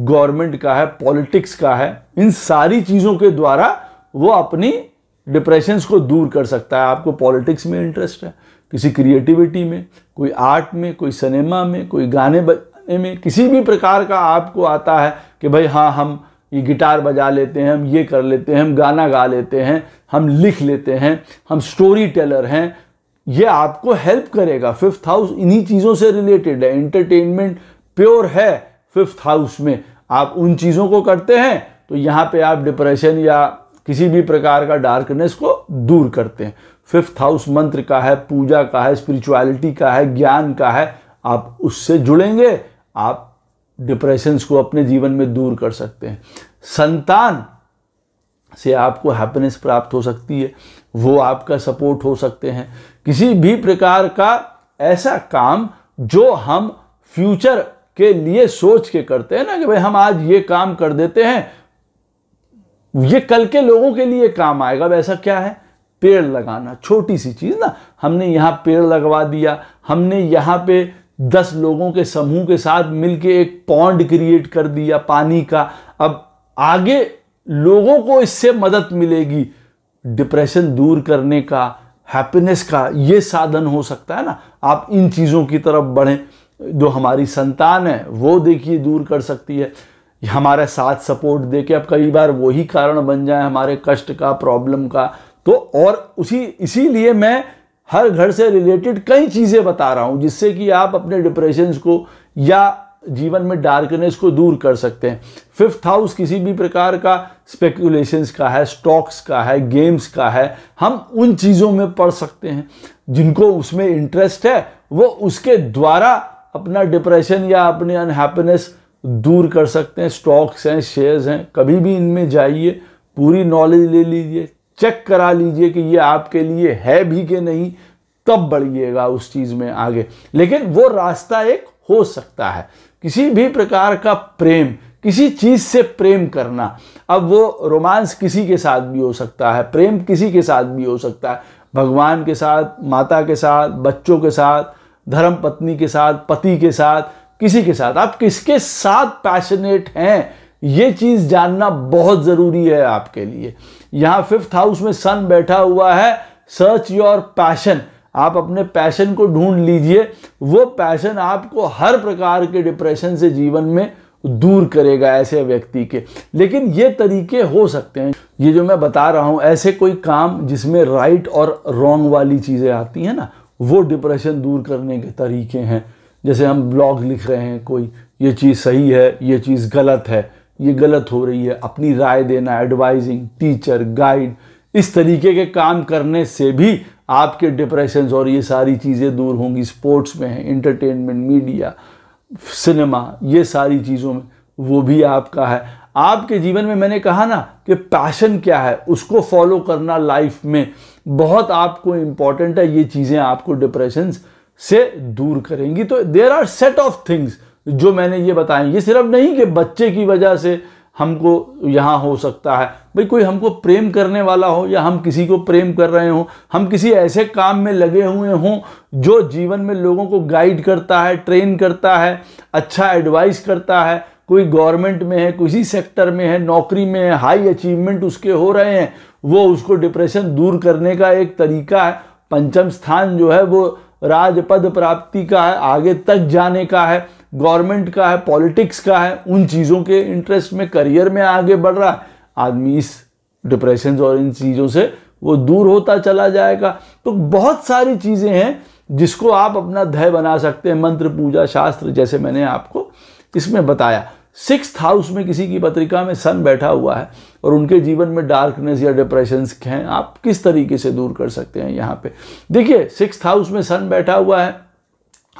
गवर्नमेंट का है पॉलिटिक्स का है इन सारी चीज़ों के द्वारा वो अपनी डिप्रेशंस को दूर कर सकता है आपको पॉलिटिक्स में इंटरेस्ट है किसी क्रिएटिविटी में कोई आर्ट में कोई सिनेमा में कोई गाने बजाने में किसी भी प्रकार का आपको आता है कि भाई हाँ हम ये गिटार बजा लेते हैं हम ये कर लेते हैं हम गाना गा लेते हैं हम लिख लेते हैं हम स्टोरी टेलर हैं ये आपको हेल्प करेगा फिफ्थ हाउस इन्हीं चीज़ों से रिलेटेड है एंटरटेनमेंट प्योर है फिफ्थ हाउस में आप उन चीज़ों को करते हैं तो यहाँ पे आप डिप्रेशन या किसी भी प्रकार का डार्कनेस को दूर करते हैं फिफ्थ हाउस मंत्र का है पूजा का है स्पिरिचुअलिटी का है ज्ञान का है आप उससे जुड़ेंगे आप डिप्रेशंस को अपने जीवन में दूर कर सकते हैं संतान से आपको हैप्पीनेस प्राप्त हो सकती है वो आपका सपोर्ट हो सकते हैं किसी भी प्रकार का ऐसा काम जो हम फ्यूचर के लिए सोच के करते हैं ना कि भाई हम आज ये काम कर देते हैं ये कल के लोगों के लिए काम आएगा वैसा क्या है पेड़ लगाना छोटी सी चीज़ ना हमने यहाँ पेड़ लगवा दिया हमने यहाँ पे दस लोगों के समूह के साथ मिलके एक पॉन्ड क्रिएट कर दिया पानी का अब आगे लोगों को इससे मदद मिलेगी डिप्रेशन दूर करने का हैप्पीनेस का ये साधन हो सकता है ना आप इन चीज़ों की तरफ बढ़ें जो हमारी संतान है वो देखिए दूर कर सकती है हमारा साथ सपोर्ट दे के अब कई बार वही कारण बन जाए हमारे कष्ट का प्रॉब्लम का तो और उसी इसीलिए मैं हर घर से रिलेटेड कई चीज़ें बता रहा हूँ जिससे कि आप अपने डिप्रेशन को या जीवन में डार्कनेस को दूर कर सकते हैं फिफ्थ हाउस किसी भी प्रकार का स्पेकुलेशंस का है स्टॉक्स का है गेम्स का है हम उन चीज़ों में पढ़ सकते हैं जिनको उसमें इंटरेस्ट है वो उसके द्वारा अपना डिप्रेशन या अपनी अनहैप्पीनेस दूर कर सकते हैं स्टॉक्स हैं शेयर्स हैं कभी भी इनमें जाइए पूरी नॉलेज ले लीजिए चेक करा लीजिए कि ये आपके लिए है भी कि नहीं तब बढ़िएगा उस चीज़ में आगे लेकिन वो रास्ता एक हो सकता है किसी भी प्रकार का प्रेम किसी चीज़ से प्रेम करना अब वो रोमांस किसी के साथ भी हो सकता है प्रेम किसी के साथ भी हो सकता है भगवान के साथ माता के साथ बच्चों के साथ धर्म पत्नी के साथ पति के साथ किसी के साथ आप किसके साथ पैशनेट हैं ये चीज़ जानना बहुत ज़रूरी है आपके लिए यहाँ फिफ्थ हाउस में सन बैठा हुआ है सर्च योर पैशन आप अपने पैशन को ढूंढ लीजिए वो पैशन आपको हर प्रकार के डिप्रेशन से जीवन में दूर करेगा ऐसे व्यक्ति के लेकिन ये तरीके हो सकते हैं ये जो मैं बता रहा हूँ ऐसे कोई काम जिसमें राइट और रॉन्ग वाली चीज़ें आती हैं ना वो डिप्रेशन दूर करने के तरीके हैं जैसे हम ब्लॉग लिख रहे हैं कोई ये चीज़ सही है ये चीज़ गलत है ये गलत हो रही है अपनी राय देना एडवाइजिंग टीचर गाइड इस तरीके के काम करने से भी आपके डिप्रेशन और ये सारी चीज़ें दूर होंगी स्पोर्ट्स में है इंटरटेनमेंट मीडिया सिनेमा ये सारी चीज़ों में वो भी आपका है आपके जीवन में मैंने कहा ना कि पैशन क्या है उसको फॉलो करना लाइफ में बहुत आपको इम्पॉर्टेंट है ये चीज़ें आपको डिप्रेशन से दूर करेंगी तो there are set of things जो मैंने ये बताए ये सिर्फ नहीं कि बच्चे की वजह से हमको यहाँ हो सकता है भाई कोई हमको प्रेम करने वाला हो या हम किसी को प्रेम कर रहे हों हम किसी ऐसे काम में लगे हुए हों जो जीवन में लोगों को गाइड करता है ट्रेन करता है अच्छा एडवाइस करता है कोई गवर्नमेंट में है किसी सेक्टर में है नौकरी में है हाई अचीवमेंट उसके हो रहे हैं वो उसको डिप्रेशन दूर करने का एक तरीका है पंचम स्थान जो है वो राजपद प्राप्ति का है आगे तक जाने का है गवर्नमेंट का है पॉलिटिक्स का है उन चीज़ों के इंटरेस्ट में करियर में आगे बढ़ रहा है आदमी इस डिप्रेशन और इन चीज़ों से वो दूर होता चला जाएगा तो बहुत सारी चीज़ें हैं जिसको आप अपना ध्यय बना सकते हैं मंत्र पूजा शास्त्र जैसे मैंने आपको इसमें बताया सिक्स हाउस में किसी की पत्रिका में सन बैठा हुआ है और उनके जीवन में डार्कनेस या डिप्रेशन हैं आप किस तरीके से दूर कर सकते हैं यहाँ पे देखिए सिक्स हाउस में सन बैठा हुआ है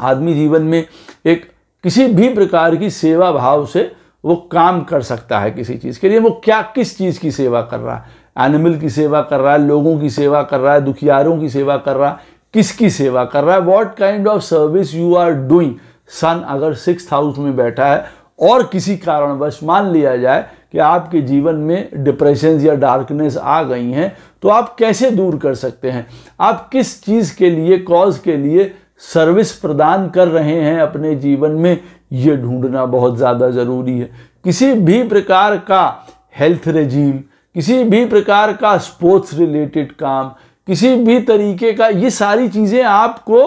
आदमी जीवन में एक किसी भी प्रकार की सेवा भाव से वो काम कर सकता है किसी चीज़ के लिए वो क्या किस चीज़ की सेवा कर रहा है एनिमल की सेवा कर रहा है लोगों की सेवा कर रहा है दुखियारों की सेवा कर रहा है किसकी सेवा कर रहा है what kind of service you are doing sun अगर सिक्स हाउस में बैठा है और किसी कारणवश मान लिया जाए कि आपके जीवन में डिप्रेशन या डार्कनेस आ गई हैं तो आप कैसे दूर कर सकते हैं आप किस चीज़ के लिए कॉज के लिए सर्विस प्रदान कर रहे हैं अपने जीवन में ये ढूंढना बहुत ज़्यादा ज़रूरी है किसी भी प्रकार का हेल्थ रेजीम किसी भी प्रकार का स्पोर्ट्स रिलेटेड काम किसी भी तरीके का ये सारी चीज़ें आपको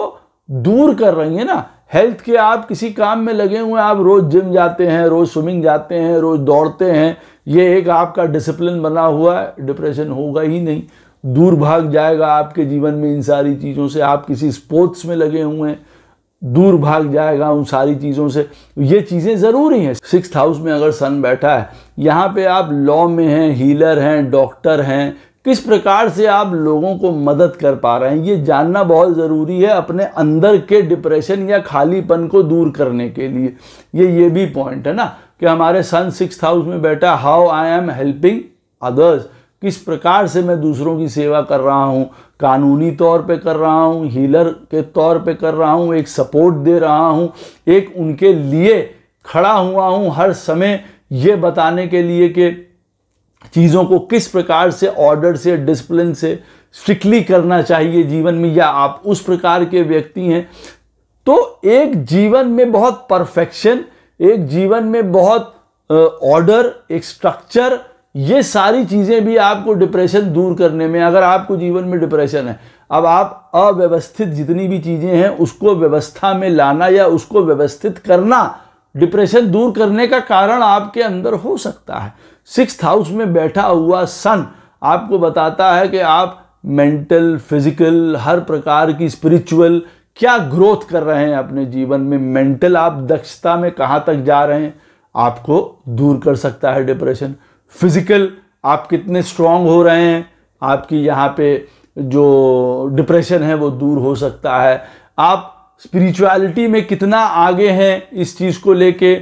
दूर कर रही हैं ना हेल्थ के आप किसी काम में लगे हुए आप रोज़ जिम जाते हैं रोज़ स्विमिंग जाते हैं रोज़ दौड़ते हैं ये एक आपका डिसिप्लिन बना हुआ है डिप्रेशन होगा ही नहीं दूर भाग जाएगा आपके जीवन में इन सारी चीज़ों से आप किसी स्पोर्ट्स में लगे हुए हैं दूर भाग जाएगा उन सारी चीज़ों से ये चीज़ें ज़रूरी हैं सिक्स हाउस में अगर सन बैठा है यहाँ पे आप लॉ में हैं हीलर हैं डॉक्टर हैं किस प्रकार से आप लोगों को मदद कर पा रहे हैं ये जानना बहुत ज़रूरी है अपने अंदर के डिप्रेशन या खालीपन को दूर करने के लिए ये ये भी पॉइंट है ना कि हमारे सन सिक्स हाउस में बैठा how I am helping others किस प्रकार से मैं दूसरों की सेवा कर रहा हूँ कानूनी तौर पे कर रहा हूँ हीलर के तौर पे कर रहा हूँ एक सपोर्ट दे रहा हूँ एक उनके लिए खड़ा हुआ हूँ हर समय ये बताने के लिए कि चीज़ों को किस प्रकार से ऑर्डर से डिसिप्लिन से स्ट्रिक्टली करना चाहिए जीवन में या आप उस प्रकार के व्यक्ति हैं तो एक जीवन में बहुत परफेक्शन एक जीवन में बहुत ऑर्डर एक स्ट्रक्चर ये सारी चीज़ें भी आपको डिप्रेशन दूर करने में अगर आपको जीवन में डिप्रेशन है अब आप अव्यवस्थित जितनी भी चीज़ें हैं उसको व्यवस्था में लाना या उसको व्यवस्थित करना डिप्रेशन दूर करने का कारण आपके अंदर हो सकता है सिक्स हाउस में बैठा हुआ सन आपको बताता है कि आप मेंटल फिजिकल हर प्रकार की स्पिरिचुअल क्या ग्रोथ कर रहे हैं अपने जीवन में मेंटल आप दक्षता में कहाँ तक जा रहे हैं आपको दूर कर सकता है डिप्रेशन फिज़िकल आप कितने स्ट्रांग हो रहे हैं आपकी यहाँ पे जो डिप्रेशन है वो दूर हो सकता है आप स्पिरिचुअलिटी में कितना आगे हैं इस चीज़ को लेके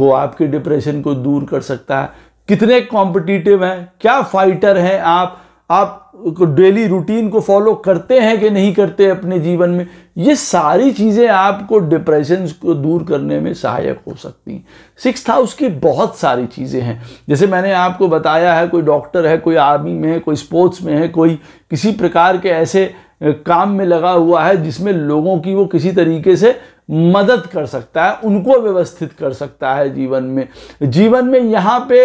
वो आपके डिप्रेशन को दूर कर सकता है कितने कॉम्पिटिटिव हैं क्या फाइटर हैं आप आप डेली रूटीन को फॉलो करते हैं कि नहीं करते अपने जीवन में ये सारी चीज़ें आपको डिप्रेशन को दूर करने में सहायक हो सकती हैं सिक्स हाउस की बहुत सारी चीज़ें हैं जैसे मैंने आपको बताया है कोई डॉक्टर है कोई आर्मी में है कोई स्पोर्ट्स में है कोई किसी प्रकार के ऐसे काम में लगा हुआ है जिसमें लोगों की वो किसी तरीके से मदद कर सकता है उनको व्यवस्थित कर सकता है जीवन में जीवन में यहाँ पे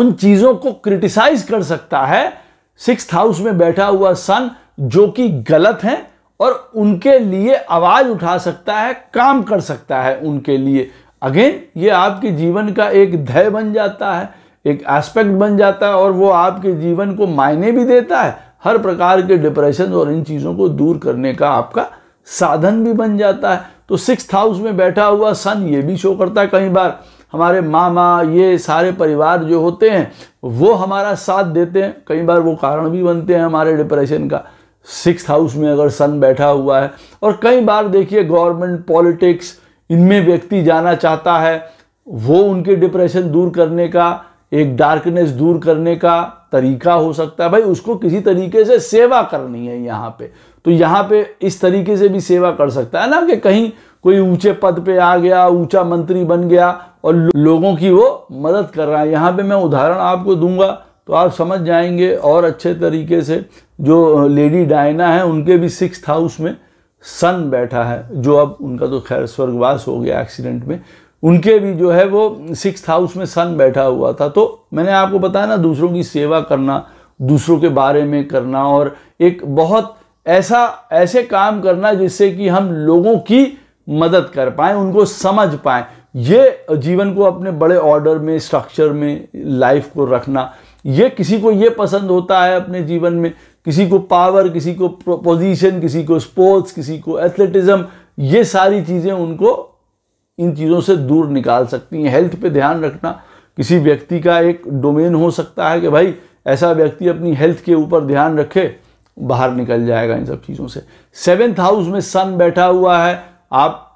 उन चीजों को क्रिटिसाइज कर सकता है सिक्स हाउस में बैठा हुआ सन जो कि गलत है और उनके लिए आवाज उठा सकता है काम कर सकता है उनके लिए अगेन ये आपके जीवन का एक ध्यय बन जाता है एक एस्पेक्ट बन जाता है और वो आपके जीवन को मायने भी देता है हर प्रकार के डिप्रेशन और इन चीज़ों को दूर करने का आपका साधन भी बन जाता है तो सिक्स हाउस में बैठा हुआ सन ये भी शो करता है कई बार हमारे मामा ये सारे परिवार जो होते हैं वो हमारा साथ देते हैं कई बार वो कारण भी बनते हैं हमारे डिप्रेशन का सिक्स हाउस में अगर सन बैठा हुआ है और कई बार देखिए गवर्नमेंट पॉलिटिक्स इनमें व्यक्ति जाना चाहता है वो उनके डिप्रेशन दूर करने का एक डार्कनेस दूर करने का तरीका हो सकता है भाई उसको किसी तरीके से सेवा करनी है यहाँ पे तो यहाँ पे इस तरीके से भी सेवा कर सकता है ना कि कहीं कोई ऊंचे पद पे आ गया ऊंचा मंत्री बन गया और लोगों की वो मदद कर रहा है यहाँ पे मैं उदाहरण आपको दूंगा तो आप समझ जाएंगे और अच्छे तरीके से जो लेडी डायना है उनके भी सिक्स हाउस में सन बैठा है जो अब उनका तो खैर स्वर्गवास हो गया एक्सीडेंट में उनके भी जो है वो सिक्स हाउस में सन बैठा हुआ था तो मैंने आपको बताया ना दूसरों की सेवा करना दूसरों के बारे में करना और एक बहुत ऐसा ऐसे काम करना जिससे कि हम लोगों की मदद कर पाएँ उनको समझ पाएँ ये जीवन को अपने बड़े ऑर्डर में स्ट्रक्चर में लाइफ को रखना ये किसी को ये पसंद होता है अपने जीवन में किसी को पावर किसी को पोजीशन किसी को स्पोर्ट्स किसी को एथलेटिज्म ये सारी चीज़ें उनको इन चीज़ों से दूर निकाल सकती हैं हेल्थ पे ध्यान रखना किसी व्यक्ति का एक डोमेन हो सकता है कि भाई ऐसा व्यक्ति अपनी हेल्थ के ऊपर ध्यान रखे बाहर निकल जाएगा इन सब चीज़ों से सेवेंथ हाउस में सन बैठा हुआ है आप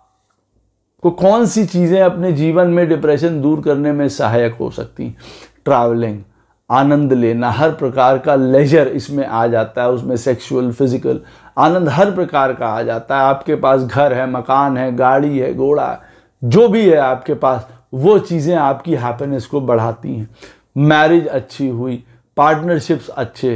को कौन सी चीज़ें अपने जीवन में डिप्रेशन दूर करने में सहायक हो सकती ट्रैवलिंग आनंद लेना हर प्रकार का लेजर इसमें आ जाता है उसमें सेक्सुअल फिजिकल आनंद हर प्रकार का आ जाता है आपके पास घर है मकान है गाड़ी है घोड़ा जो भी है आपके पास वो चीज़ें आपकी हैप्पीनेस को बढ़ाती हैं मैरिज अच्छी हुई पार्टनरशिप्स अच्छे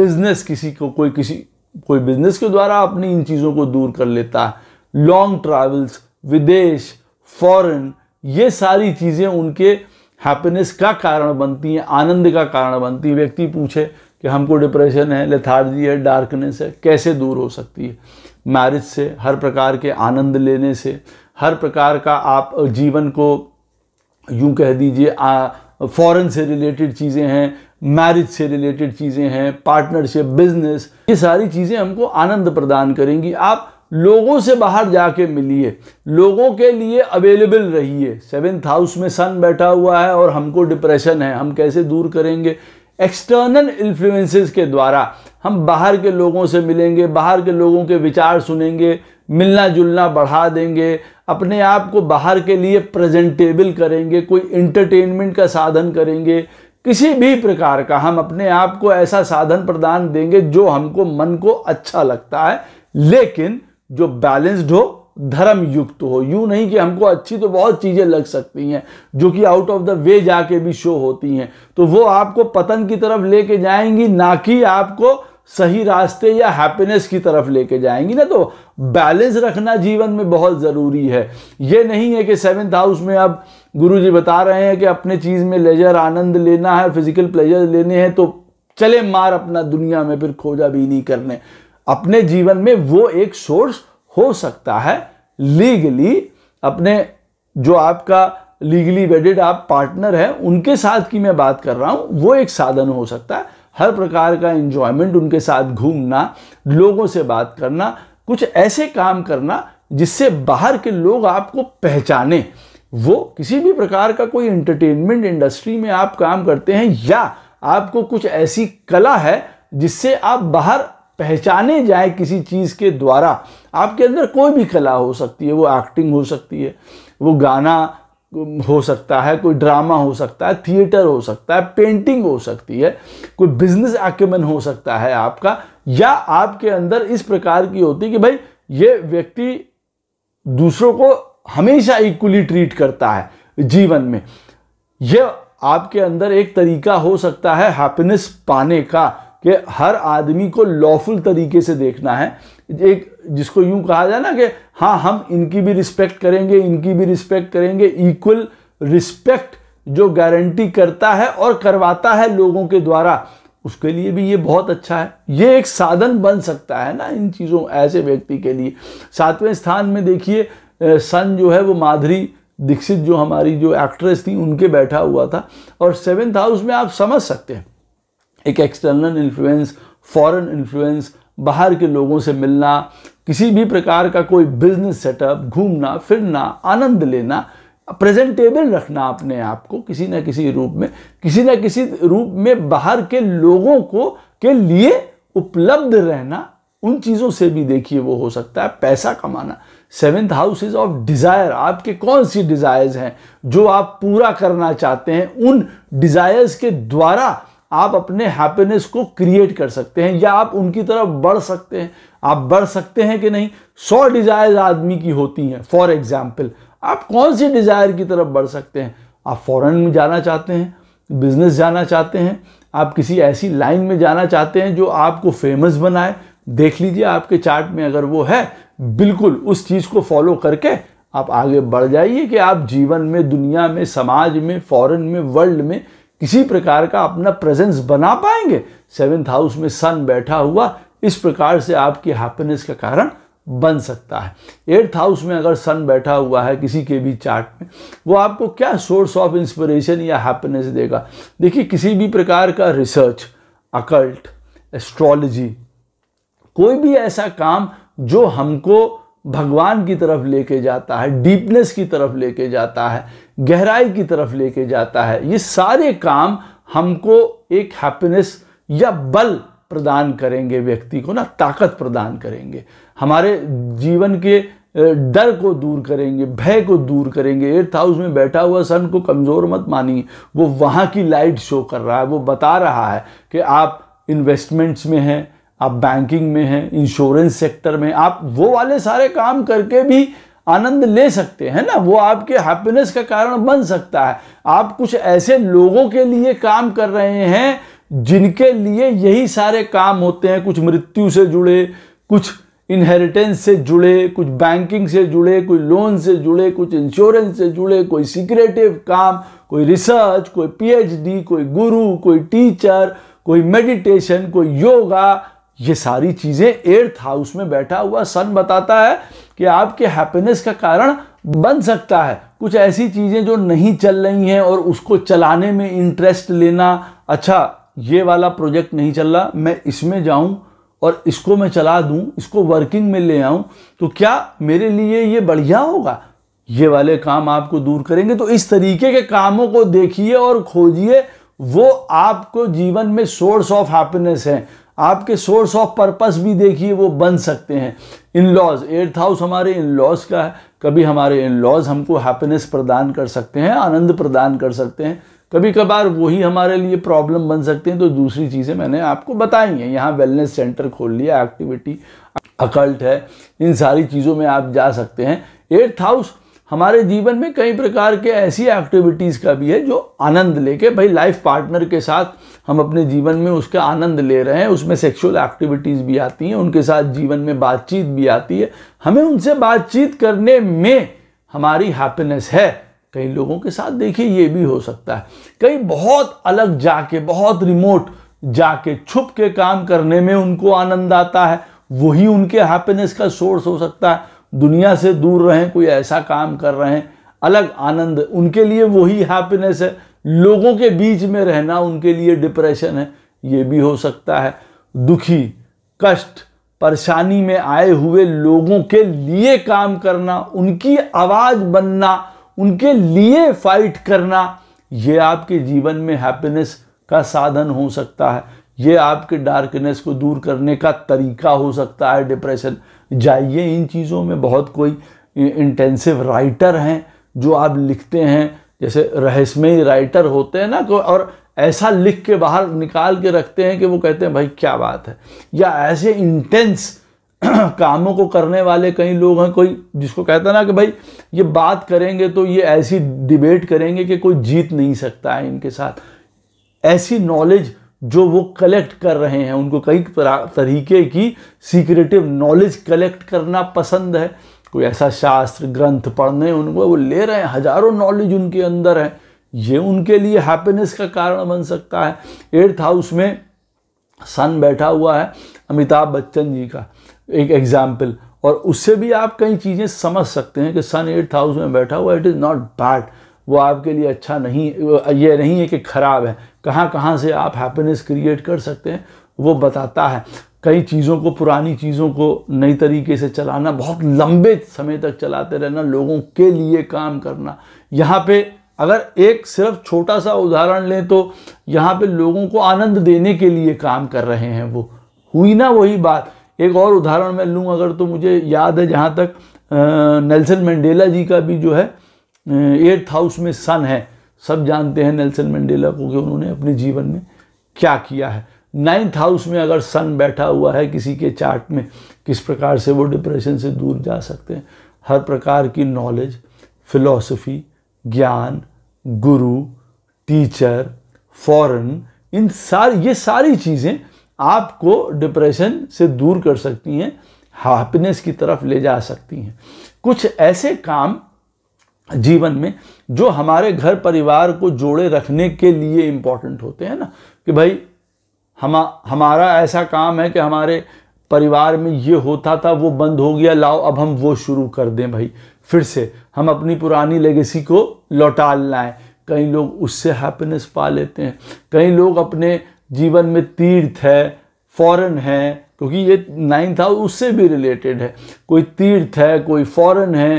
बिजनेस किसी को कोई किसी कोई बिजनेस के द्वारा अपनी इन चीज़ों को दूर कर लेता है लॉन्ग ट्रैवल्स विदेश फॉरेन ये सारी चीज़ें उनके हैप्पीनेस का कारण बनती हैं आनंद का कारण बनती है व्यक्ति पूछे कि हमको डिप्रेशन है लेथार्जी है डार्कनेस है कैसे दूर हो सकती है मैरिज से हर प्रकार के आनंद लेने से हर प्रकार का आप जीवन को यूं कह दीजिए फॉरेन से रिलेटेड चीज़ें हैं मैरिज से रिलेटेड चीज़ें हैं पार्टनरशिप बिजनेस ये सारी चीज़ें हमको आनंद प्रदान करेंगी आप लोगों से बाहर जाके मिलिए लोगों के लिए अवेलेबल रहिए सेवेंथ हाउस में सन बैठा हुआ है और हमको डिप्रेशन है हम कैसे दूर करेंगे एक्सटर्नल इन्फ्लुएंसेस के द्वारा हम बाहर के लोगों से मिलेंगे बाहर के लोगों के विचार सुनेंगे मिलना जुलना बढ़ा देंगे अपने आप को बाहर के लिए प्रेजेंटेबल करेंगे कोई इंटरटेनमेंट का साधन करेंगे किसी भी प्रकार का हम अपने आप को ऐसा साधन प्रदान देंगे जो हमको मन को अच्छा लगता है लेकिन जो बैलेंस्ड हो धर्म युक्त हो यूं नहीं कि हमको अच्छी तो बहुत चीज़ें लग सकती हैं जो कि आउट ऑफ द वे जाके भी शो होती हैं तो वो आपको पतन की तरफ लेके जाएंगी ना कि आपको सही रास्ते या हैप्पीनेस की तरफ लेके जाएंगी ना तो बैलेंस रखना जीवन में बहुत ज़रूरी है ये नहीं है कि सेवेंथ हाउस में अब गुरु जी बता रहे हैं कि अपने चीज़ में लेजर आनंद लेना है फिजिकल प्लेजर लेने हैं तो चले मार अपना दुनिया में फिर खोजा भी नहीं करने अपने जीवन में वो एक सोर्स हो सकता है लीगली अपने जो आपका लीगली वेडेड आप पार्टनर है उनके साथ की मैं बात कर रहा हूँ वो एक साधन हो सकता है हर प्रकार का इन्जॉयमेंट उनके साथ घूमना लोगों से बात करना कुछ ऐसे काम करना जिससे बाहर के लोग आपको पहचाने वो किसी भी प्रकार का कोई एंटरटेनमेंट इंडस्ट्री में आप काम करते हैं या आपको कुछ ऐसी कला है जिससे आप बाहर पहचाने जाए किसी चीज़ के द्वारा आपके अंदर कोई भी कला हो सकती है वो एक्टिंग हो सकती है वो गाना हो सकता है कोई ड्रामा हो सकता है थिएटर हो सकता है पेंटिंग हो सकती है कोई बिजनेस एक्मन हो सकता है आपका या आपके अंदर इस प्रकार की होती कि भाई ये व्यक्ति दूसरों को हमेशा इक्वली ट्रीट करता है जीवन में यह आपके अंदर एक तरीका हो सकता है हैप्पीनेस पाने का कि हर आदमी को लॉफुल तरीके से देखना है एक जिसको यूं कहा जाए ना कि हाँ हम इनकी भी रिस्पेक्ट करेंगे इनकी भी रिस्पेक्ट करेंगे इक्वल रिस्पेक्ट जो गारंटी करता है और करवाता है लोगों के द्वारा उसके लिए भी ये बहुत अच्छा है ये एक साधन बन सकता है ना इन चीज़ों ऐसे व्यक्ति के लिए सातवें स्थान में देखिए सन जो है वो माधुरी दीक्षित जो हमारी जो एक्ट्रेस थी उनके बैठा हुआ था और सेवेंथ हाउस में आप समझ सकते हैं एक एक्सटर्नल इन्फ्लुएंस फॉरेन इन्फ्लुएंस बाहर के लोगों से मिलना किसी भी प्रकार का कोई बिजनेस सेटअप घूमना फिरना आनंद लेना प्रेजेंटेबल रखना अपने आप को किसी ना किसी रूप में किसी ना किसी रूप में बाहर के लोगों को के लिए उपलब्ध रहना उन चीज़ों से भी देखिए वो हो सकता है पैसा कमाना seventh house is of desire आपके कौन सी डिज़ायर्स हैं जो आप पूरा करना चाहते हैं उन डिज़ायर्स के द्वारा आप अपने हैप्पीनेस को क्रिएट कर सकते हैं या आप उनकी तरफ बढ़ सकते हैं आप बढ़ सकते हैं कि नहीं सौ डिज़ायर आदमी की होती हैं फॉर एग्जाम्पल आप कौन सी डिज़ायर की तरफ बढ़ सकते हैं आप फॉरेन में जाना चाहते हैं बिजनेस जाना चाहते हैं आप किसी ऐसी लाइन में जाना चाहते हैं जो आपको फेमस बनाए देख लीजिए आपके चार्ट में अगर वो है बिल्कुल उस चीज़ को फॉलो करके आप आगे बढ़ जाइए कि आप जीवन में दुनिया में समाज में फॉरेन में वर्ल्ड में किसी प्रकार का अपना प्रेजेंस बना पाएंगे सेवेंथ हाउस में सन बैठा हुआ इस प्रकार से आपकी हैप्पीनेस का कारण बन सकता है एट्थ हाउस में अगर सन बैठा हुआ है किसी के भी चार्ट में वो आपको क्या सोर्स ऑफ इंस्पिरेशन या हैप्पीनेस देगा देखिए किसी भी प्रकार का रिसर्च अकल्ट एस्ट्रोलॉजी कोई भी ऐसा काम जो हमको भगवान की तरफ लेके जाता है डीपनेस की तरफ लेके जाता है गहराई की तरफ लेके जाता है ये सारे काम हमको एक हैप्पीनेस या बल प्रदान करेंगे व्यक्ति को ना ताकत प्रदान करेंगे हमारे जीवन के डर को दूर करेंगे भय को दूर करेंगे एट्थ हाउस में बैठा हुआ सन को कमज़ोर मत मानिए वो वहाँ की लाइट शो कर रहा है वो बता रहा है कि आप इन्वेस्टमेंट्स में हैं आप बैंकिंग में हैं इंश्योरेंस सेक्टर में आप वो वाले सारे काम करके भी आनंद ले सकते हैं ना वो आपके हैप्पीनेस का कारण बन सकता है आप कुछ ऐसे लोगों के लिए काम कर रहे हैं जिनके लिए यही सारे काम होते हैं कुछ मृत्यु से जुड़े कुछ इनहेरिटेंस से जुड़े कुछ बैंकिंग से जुड़े कोई लोन से जुड़े कुछ इंश्योरेंस से जुड़े कोई सीक्रेटिव काम कोई रिसर्च कोई पीएचडी कोई गुरु कोई टीचर कोई मेडिटेशन कोई योगा ये सारी चीज़ें एर्थ हाउस में बैठा हुआ सन बताता है कि आपके हैप्पीनेस का कारण बन सकता है कुछ ऐसी चीज़ें जो नहीं चल रही हैं और उसको चलाने में इंटरेस्ट लेना अच्छा ये वाला प्रोजेक्ट नहीं चल रहा मैं इसमें जाऊं और इसको मैं चला दूं इसको वर्किंग में ले आऊं तो क्या मेरे लिए ये बढ़िया होगा ये वाले काम आपको दूर करेंगे तो इस तरीके के कामों को देखिए और खोजिए वो आपको जीवन में सोर्स ऑफ हैप्पीनेस है आपके सोर्स ऑफ पर्पस भी देखिए वो बन सकते हैं इन लॉज एर्थ हाउस हमारे इन लॉज का है कभी हमारे इन लॉज हमको हैप्पीनेस प्रदान कर सकते हैं आनंद प्रदान कर सकते हैं कभी कभार वही हमारे लिए प्रॉब्लम बन सकते हैं तो दूसरी चीज़ें मैंने आपको बताई हैं यहाँ वेलनेस सेंटर खोल लिया एक्टिविटी अकल्ट है इन सारी चीज़ों में आप जा सकते हैं एर्थ हाउस हमारे जीवन में कई प्रकार के ऐसी एक्टिविटीज़ का भी है जो आनंद लेके भाई लाइफ पार्टनर के साथ हम अपने जीवन में उसका आनंद ले रहे हैं उसमें सेक्सुअल एक्टिविटीज़ भी आती हैं उनके साथ जीवन में बातचीत भी आती है हमें उनसे बातचीत करने में हमारी हैप्पीनेस है कई लोगों के साथ देखिए ये भी हो सकता है कई बहुत अलग जाके बहुत रिमोट जाके छुप के काम करने में उनको आनंद आता है वही उनके हैप्पीनेस का सोर्स हो सकता है दुनिया से दूर रहें कोई ऐसा काम कर रहे हैं अलग आनंद उनके लिए वही हैप्पीनेस है लोगों के बीच में रहना उनके लिए डिप्रेशन है ये भी हो सकता है दुखी कष्ट परेशानी में आए हुए लोगों के लिए काम करना उनकी आवाज़ बनना उनके लिए फाइट करना ये आपके जीवन में हैप्पीनेस का साधन हो सकता है ये आपके डार्कनेस को दूर करने का तरीका हो सकता है डिप्रेशन जाइए इन चीज़ों में बहुत कोई इंटेंसिव राइटर हैं जो आप लिखते हैं जैसे रहस्यमयी राइटर होते हैं ना कोई और ऐसा लिख के बाहर निकाल के रखते हैं कि वो कहते हैं भाई क्या बात है या ऐसे इंटेंस कामों को करने वाले कई लोग हैं कोई जिसको कहता है ना कि भाई ये बात करेंगे तो ये ऐसी डिबेट करेंगे कि कोई जीत नहीं सकता है इनके साथ ऐसी नॉलेज जो वो कलेक्ट कर रहे हैं उनको कई तरीके की सीक्रेटिव नॉलेज कलेक्ट करना पसंद है कोई ऐसा शास्त्र ग्रंथ पढ़ने उनको वो ले रहे हैं हजारों नॉलेज उनके अंदर है ये उनके लिए हैप्पीनेस का कारण बन सकता है एट्थ हाउस में सन बैठा हुआ है अमिताभ बच्चन जी का एक एग्जाम्पल और उससे भी आप कई चीज़ें समझ सकते हैं कि सन एट्थ हाउस में बैठा हुआ इट इज़ नॉट बैड वो आपके लिए अच्छा नहीं ये नहीं है कि ख़राब है कहाँ कहाँ से आप हैप्पीनेस क्रिएट कर सकते हैं वो बताता है कई चीज़ों को पुरानी चीज़ों को नई तरीके से चलाना बहुत लंबे समय तक चलाते रहना लोगों के लिए काम करना यहाँ पे अगर एक सिर्फ छोटा सा उदाहरण लें तो यहाँ पे लोगों को आनंद देने के लिए काम कर रहे हैं वो हुई ना वही बात एक और उदाहरण मैं लूँ अगर तो मुझे याद है जहाँ तक नेल्सन मंडेला जी का भी जो है एट्थ हाउस में सन है सब जानते हैं नेल्सन मंडेला को कि उन्होंने अपने जीवन में क्या किया है नाइन्थ हाउस में अगर सन बैठा हुआ है किसी के चार्ट में किस प्रकार से वो डिप्रेशन से दूर जा सकते हैं हर प्रकार की नॉलेज फिलॉसफी ज्ञान गुरु टीचर फॉरेन इन सारी ये सारी चीज़ें आपको डिप्रेशन से दूर कर सकती हैं हैप्पीनेस की तरफ ले जा सकती हैं कुछ ऐसे काम जीवन में जो हमारे घर परिवार को जोड़े रखने के लिए इम्पॉर्टेंट होते हैं ना कि भाई हम हमारा ऐसा काम है कि हमारे परिवार में ये होता था वो बंद हो गया लाओ अब हम वो शुरू कर दें भाई फिर से हम अपनी पुरानी लेगेसी को लौटा लाएं कई लोग उससे हैप्पीनेस पा लेते हैं कई लोग अपने जीवन में तीर्थ है फॉरेन है क्योंकि ये नाइन्थ हाउस उससे भी रिलेटेड है कोई तीर्थ है कोई फॉरेन है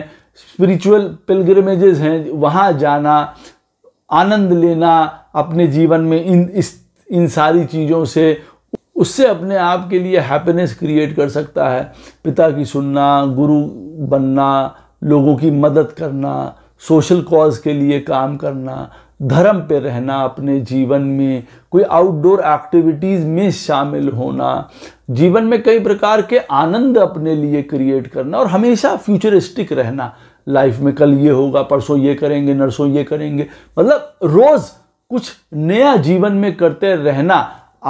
स्पिरिचुअल पिलग्रमेजेस हैं वहाँ जाना आनंद लेना अपने जीवन में इन इस इन सारी चीज़ों से उससे अपने आप के लिए हैप्पीनेस क्रिएट कर सकता है पिता की सुनना गुरु बनना लोगों की मदद करना सोशल कॉज के लिए काम करना धर्म पे रहना अपने जीवन में कोई आउटडोर एक्टिविटीज़ में शामिल होना जीवन में कई प्रकार के आनंद अपने लिए क्रिएट करना और हमेशा फ्यूचरिस्टिक रहना लाइफ में कल ये होगा परसों ये करेंगे नरसों ये करेंगे मतलब रोज़ कुछ नया जीवन में करते रहना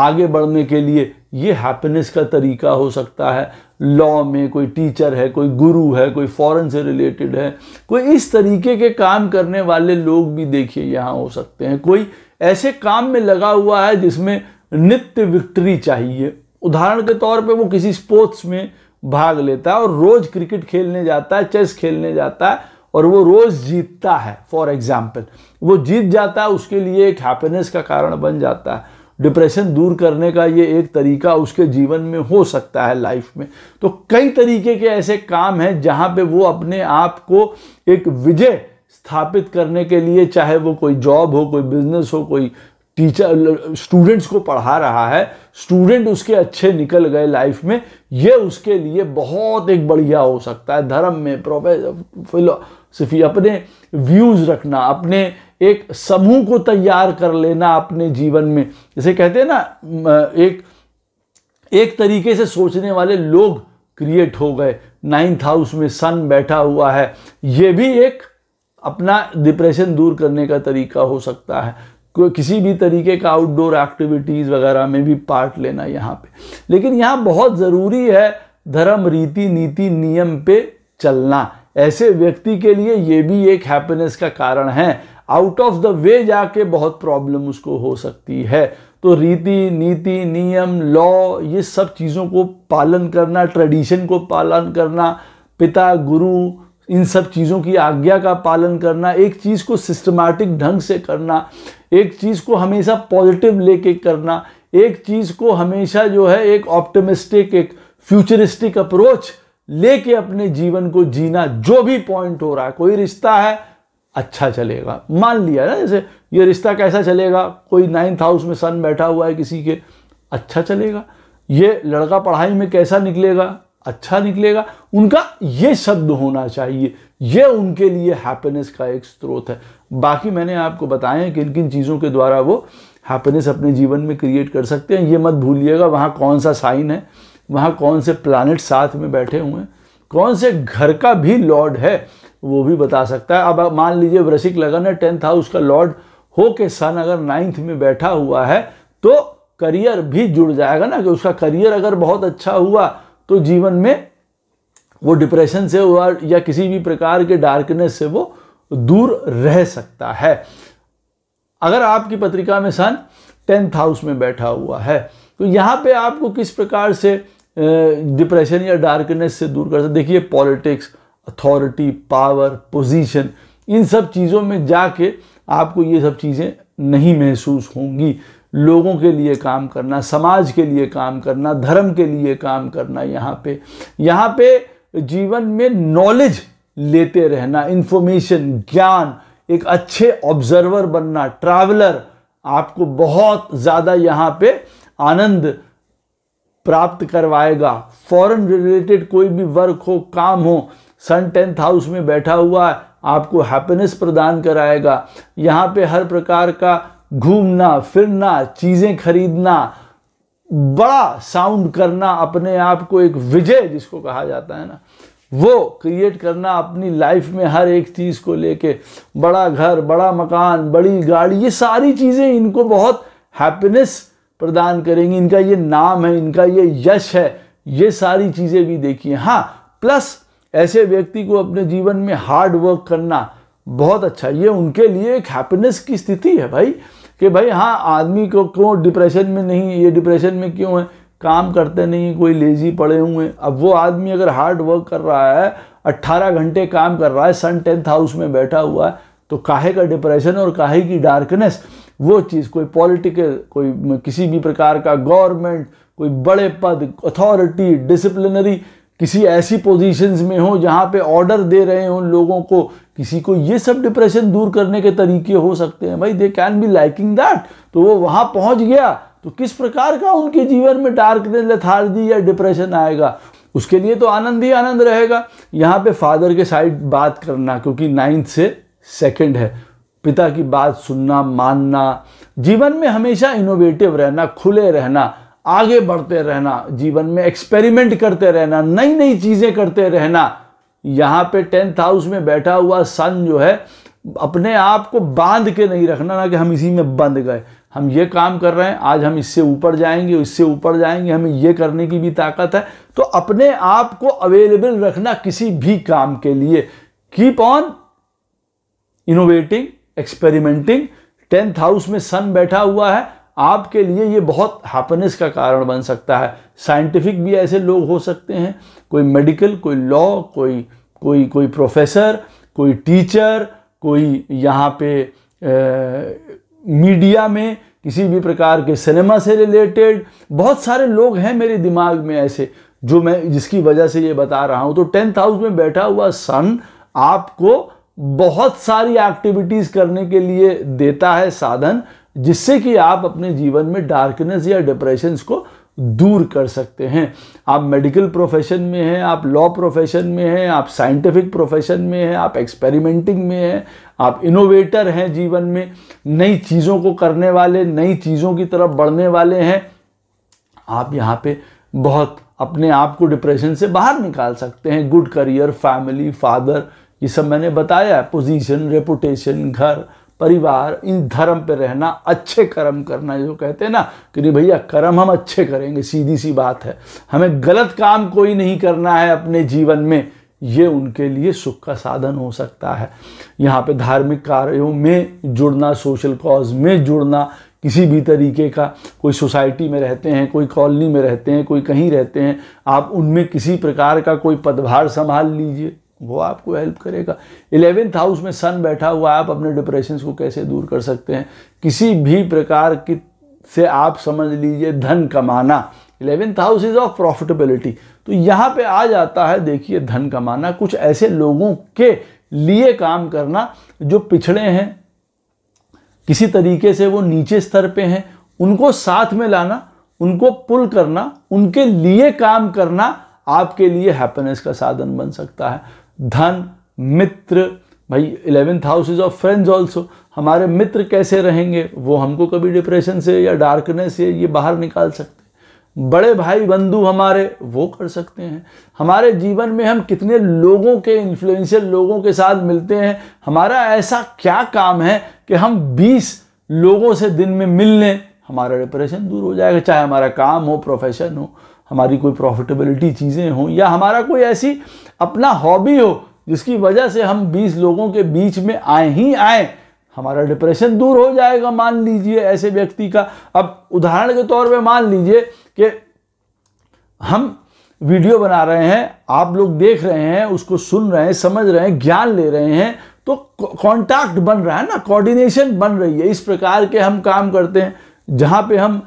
आगे बढ़ने के लिए ये हैप्पीनेस का तरीका हो सकता है लॉ में कोई टीचर है कोई गुरु है कोई फॉरेन से रिलेटेड है कोई इस तरीके के काम करने वाले लोग भी देखिए यहाँ हो सकते हैं कोई ऐसे काम में लगा हुआ है जिसमें नित्य विक्ट्री चाहिए उदाहरण के तौर पे वो किसी स्पोर्ट्स में भाग लेता है और रोज़ क्रिकेट खेलने जाता है चेस खेलने जाता है और वो रोज़ जीतता है फॉर एग्ज़ाम्पल वो जीत जाता है उसके लिए एक हैप्पीनेस का कारण बन जाता है डिप्रेशन दूर करने का ये एक तरीका उसके जीवन में हो सकता है लाइफ में तो कई तरीके के ऐसे काम हैं जहाँ पे वो अपने आप को एक विजय स्थापित करने के लिए चाहे वो कोई जॉब हो कोई बिजनेस हो कोई टीचर स्टूडेंट्स को पढ़ा रहा है स्टूडेंट उसके अच्छे निकल गए लाइफ में ये उसके लिए बहुत एक बढ़िया हो सकता है धर्म में प्रोफेसर फिलोसफी अपने व्यूज़ रखना अपने एक समूह को तैयार कर लेना अपने जीवन में जैसे कहते हैं ना एक एक तरीके से सोचने वाले लोग क्रिएट हो गए नाइन्थ हाउस में सन बैठा हुआ है ये भी एक अपना डिप्रेशन दूर करने का तरीका हो सकता है किसी भी तरीके का आउटडोर एक्टिविटीज़ वगैरह में भी पार्ट लेना यहाँ पे लेकिन यहाँ बहुत ज़रूरी है धर्म रीति नीति नियम पे चलना ऐसे व्यक्ति के लिए ये भी एक हैप्पीनेस का कारण है आउट ऑफ द वे जाके बहुत प्रॉब्लम उसको हो सकती है तो रीति नीति नियम लॉ ये सब चीज़ों को पालन करना ट्रेडिशन को पालन करना पिता गुरु इन सब चीज़ों की आज्ञा का पालन करना एक चीज़ को सिस्टमैटिक ढंग से करना एक चीज़ को हमेशा पॉजिटिव लेके करना एक चीज़ को हमेशा जो है एक ऑप्टिमिस्टिक एक फ्यूचरिस्टिक अप्रोच लेके अपने जीवन को जीना जो भी पॉइंट हो रहा है कोई रिश्ता है अच्छा चलेगा मान लिया ना जैसे ये रिश्ता कैसा चलेगा कोई नाइन्थ हाउस में सन बैठा हुआ है किसी के अच्छा चलेगा ये लड़का पढ़ाई में कैसा निकलेगा अच्छा निकलेगा उनका ये शब्द होना चाहिए ये उनके लिए हैप्पीनेस का एक स्रोत है बाकी मैंने आपको बताया किन किन चीज़ों के द्वारा वो हैप्पीनेस अपने जीवन में क्रिएट कर सकते हैं ये मत भूलिएगा वहाँ कौन सा साइन है वहाँ कौन से प्लानट साथ में बैठे हुए हैं कौन से घर का भी लॉर्ड है वो भी बता सकता है अब मान लीजिए वृश्चिक लगन है टेंथ हाउस का लॉर्ड हो के सन अगर नाइन्थ में बैठा हुआ है तो करियर भी जुड़ जाएगा ना कि उसका करियर अगर बहुत अच्छा हुआ तो जीवन में वो डिप्रेशन से या किसी भी प्रकार के डार्कनेस से वो दूर रह सकता है अगर आपकी पत्रिका में सन टेंथ हाउस में बैठा हुआ है तो यहाँ पे आपको किस प्रकार से डिप्रेशन या डार्कनेस से दूर कर सकते देखिए पॉलिटिक्स अथॉरिटी पावर पोजीशन इन सब चीज़ों में जाके आपको ये सब चीज़ें नहीं महसूस होंगी लोगों के लिए काम करना समाज के लिए काम करना धर्म के लिए काम करना यहाँ पे यहाँ पे जीवन में नॉलेज लेते रहना इन्फॉर्मेशन ज्ञान एक अच्छे ऑब्जर्वर बनना ट्रैवलर आपको बहुत ज़्यादा यहाँ पे आनंद प्राप्त करवाएगा फॉरेन रिलेटेड कोई भी वर्क हो काम हो सन टेंथ हाउस में बैठा हुआ है आपको हैप्पीनेस प्रदान कराएगा यहाँ पे हर प्रकार का घूमना फिरना चीज़ें खरीदना बड़ा साउंड करना अपने आप को एक विजय जिसको कहा जाता है ना वो क्रिएट करना अपनी लाइफ में हर एक चीज़ को लेके बड़ा घर बड़ा मकान बड़ी गाड़ी ये सारी चीज़ें इनको बहुत हैप्पीनेस प्रदान करेंगी इनका ये नाम है इनका ये यश है ये सारी चीज़ें भी देखिए हाँ प्लस ऐसे व्यक्ति को अपने जीवन में हार्ड वर्क करना बहुत अच्छा ये उनके लिए एक हैप्पीनेस की स्थिति है भाई कि भाई हाँ आदमी को क्यों डिप्रेशन में नहीं ये डिप्रेशन में क्यों है काम करते नहीं कोई लेजी पड़े हुए हैं अब वो आदमी अगर हार्ड वर्क कर रहा है 18 घंटे काम कर रहा है सन टेंथ हाउस में बैठा हुआ है तो काहे का डिप्रेशन और काहे की डार्कनेस वो चीज़ कोई पॉलिटिकल कोई किसी भी प्रकार का गवर्नमेंट कोई बड़े पद अथॉरिटी डिसिप्लिनरी किसी ऐसी पोजीशंस में हो जहाँ पे ऑर्डर दे रहे हो लोगों को किसी को ये सब डिप्रेशन दूर करने के तरीके हो सकते हैं भाई they can be liking that तो वो वहाँ पहुँच गया तो किस प्रकार का उनके जीवन में डार्कनेस लथार्जी या डिप्रेशन आएगा उसके लिए तो आनंद ही आनंद रहेगा यहाँ पे फादर के साइड बात करना क्योंकि नाइन्थ से सेकंड है पिता की बात सुनना मानना जीवन में हमेशा इनोवेटिव रहना खुले रहना आगे बढ़ते रहना जीवन में एक्सपेरिमेंट करते रहना नई नई चीज़ें करते रहना यहां पे टेंथ हाउस में बैठा हुआ सन जो है अपने आप को बांध के नहीं रखना ना कि हम इसी में बंद गए हम ये काम कर रहे हैं आज हम इससे ऊपर जाएंगे इससे ऊपर जाएंगे हमें ये करने की भी ताकत है तो अपने आप को अवेलेबल रखना किसी भी काम के लिए keep on innovating experimenting tenth house में सन बैठा हुआ है आपके लिए ये बहुत हैप्पीनेस का कारण बन सकता है साइंटिफिक भी ऐसे लोग हो सकते हैं कोई मेडिकल कोई लॉ कोई कोई कोई प्रोफेसर कोई टीचर कोई यहाँ पे मीडिया में किसी भी प्रकार के सिनेमा से रिलेटेड बहुत सारे लोग हैं मेरे दिमाग में ऐसे जो मैं जिसकी वजह से ये बता रहा हूँ तो टेंथ हाउस में बैठा हुआ सन आपको बहुत सारी एक्टिविटीज़ करने के लिए देता है साधन जिससे कि आप अपने जीवन में डार्कनेस या डिप्रेशन को दूर कर सकते हैं आप मेडिकल प्रोफेशन में हैं आप लॉ प्रोफेशन में हैं आप साइंटिफिक प्रोफेशन में हैं आप एक्सपेरिमेंटिंग में हैं आप इनोवेटर हैं जीवन में नई चीज़ों को करने वाले नई चीज़ों की तरफ बढ़ने वाले हैं आप यहाँ पे बहुत अपने आप को डिप्रेशन से बाहर निकाल सकते हैं गुड करियर फैमिली फादर ये सब मैंने बताया पोजिशन रेपुटेशन घर परिवार इन धर्म पे रहना अच्छे कर्म करना जो कहते हैं ना कि नहीं भैया कर्म हम अच्छे करेंगे सीधी सी बात है हमें गलत काम कोई नहीं करना है अपने जीवन में ये उनके लिए सुख का साधन हो सकता है यहाँ पे धार्मिक कार्यों में जुड़ना सोशल कॉज में जुड़ना किसी भी तरीके का कोई सोसाइटी में रहते हैं कोई कॉलोनी में रहते हैं कोई कहीं रहते हैं आप उनमें किसी प्रकार का कोई पदभार संभाल लीजिए वो आपको हेल्प करेगा इलेवेंथ हाउस में सन बैठा हुआ आप अपने डिप्रेशन को कैसे दूर कर सकते हैं किसी भी प्रकार की से आप समझ लीजिए धन कमाना eleventh house is of profitability तो यहाँ पे आ जाता है देखिए धन कमाना कुछ ऐसे लोगों के लिए काम करना जो पिछड़े हैं किसी तरीके से वो नीचे स्तर पे हैं उनको साथ में लाना उनको पुल करना उनके लिए काम करना आपके लिए हैप्पीनेस का साधन बन सकता है धन मित्र भाई eleventh house is of friends also हमारे मित्र कैसे रहेंगे वो हमको कभी डिप्रेशन से या डार्कनेस से ये बाहर निकाल सकते बड़े भाई बंधु हमारे वो कर सकते हैं हमारे जीवन में हम कितने लोगों के इन्फ्लुएंशियल लोगों के साथ मिलते हैं हमारा ऐसा क्या काम है कि हम 20 लोगों से दिन में मिल लें हमारा डिप्रेशन दूर हो जाएगा चाहे हमारा काम हो प्रोफेशन हो हमारी कोई प्रॉफिटेबिलिटी चीज़ें हों या हमारा कोई ऐसी अपना हॉबी हो जिसकी वजह से हम 20 लोगों के बीच में आए ही आए हमारा डिप्रेशन दूर हो जाएगा मान लीजिए ऐसे व्यक्ति का अब उदाहरण के तौर पे मान लीजिए कि हम वीडियो बना रहे हैं आप लोग देख रहे हैं उसको सुन रहे हैं समझ रहे हैं ज्ञान ले रहे हैं तो कांटेक्ट बन रहा है ना कोऑर्डिनेशन बन रही है इस प्रकार के हम काम करते हैं जहाँ पे हम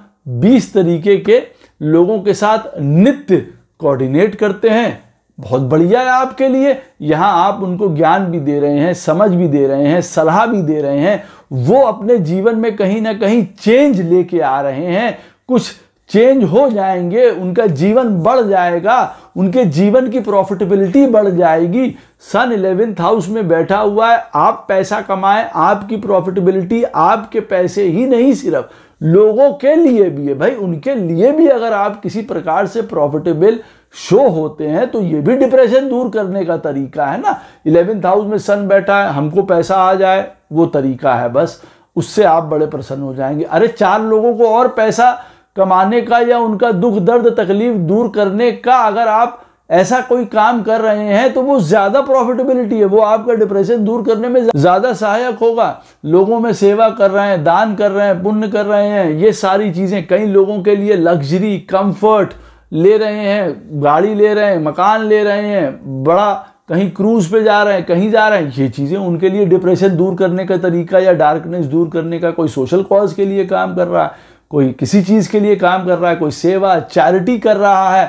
20 तरीके के लोगों के साथ नित्य कोऑर्डिनेट करते हैं बहुत बढ़िया है आपके लिए यहाँ आप उनको ज्ञान भी दे रहे हैं समझ भी दे रहे हैं सलाह भी दे रहे हैं वो अपने जीवन में कहीं ना कहीं चेंज लेके आ रहे हैं कुछ चेंज हो जाएंगे उनका जीवन बढ़ जाएगा उनके जीवन की प्रॉफिटेबिलिटी बढ़ जाएगी सन इलेवेंथ हाउस में बैठा हुआ है आप पैसा कमाएं आपकी प्रॉफिटेबिलिटी आपके पैसे ही नहीं सिर्फ लोगों के लिए भी है भाई उनके लिए भी अगर आप किसी प्रकार से प्रॉफिटेबल शो होते हैं तो ये भी डिप्रेशन दूर करने का तरीका है ना इलेवेंथ हाउस में सन बैठा है हमको पैसा आ जाए वो तरीका है बस उससे आप बड़े प्रसन्न हो जाएंगे अरे चार लोगों को और पैसा कमाने का या उनका दुख दर्द तकलीफ दूर करने का अगर आप ऐसा कोई काम कर रहे हैं तो वो ज़्यादा प्रॉफिटेबिलिटी है वो आपका डिप्रेशन दूर करने में ज़्यादा सहायक होगा लोगों में सेवा कर रहे हैं दान कर रहे हैं पुण्य कर रहे हैं ये सारी चीज़ें कई लोगों के लिए लग्जरी कंफर्ट ले रहे हैं गाड़ी ले रहे हैं मकान ले रहे हैं बड़ा कहीं क्रूज पे जा रहे हैं कहीं जा रहे हैं ये चीज़ें उनके लिए डिप्रेशन दूर करने का तरीका या डार्कनेस दूर करने का कोई सोशल कॉज के लिए काम कर रहा है कोई किसी चीज़ के लिए काम कर रहा है कोई सेवा चैरिटी कर रहा है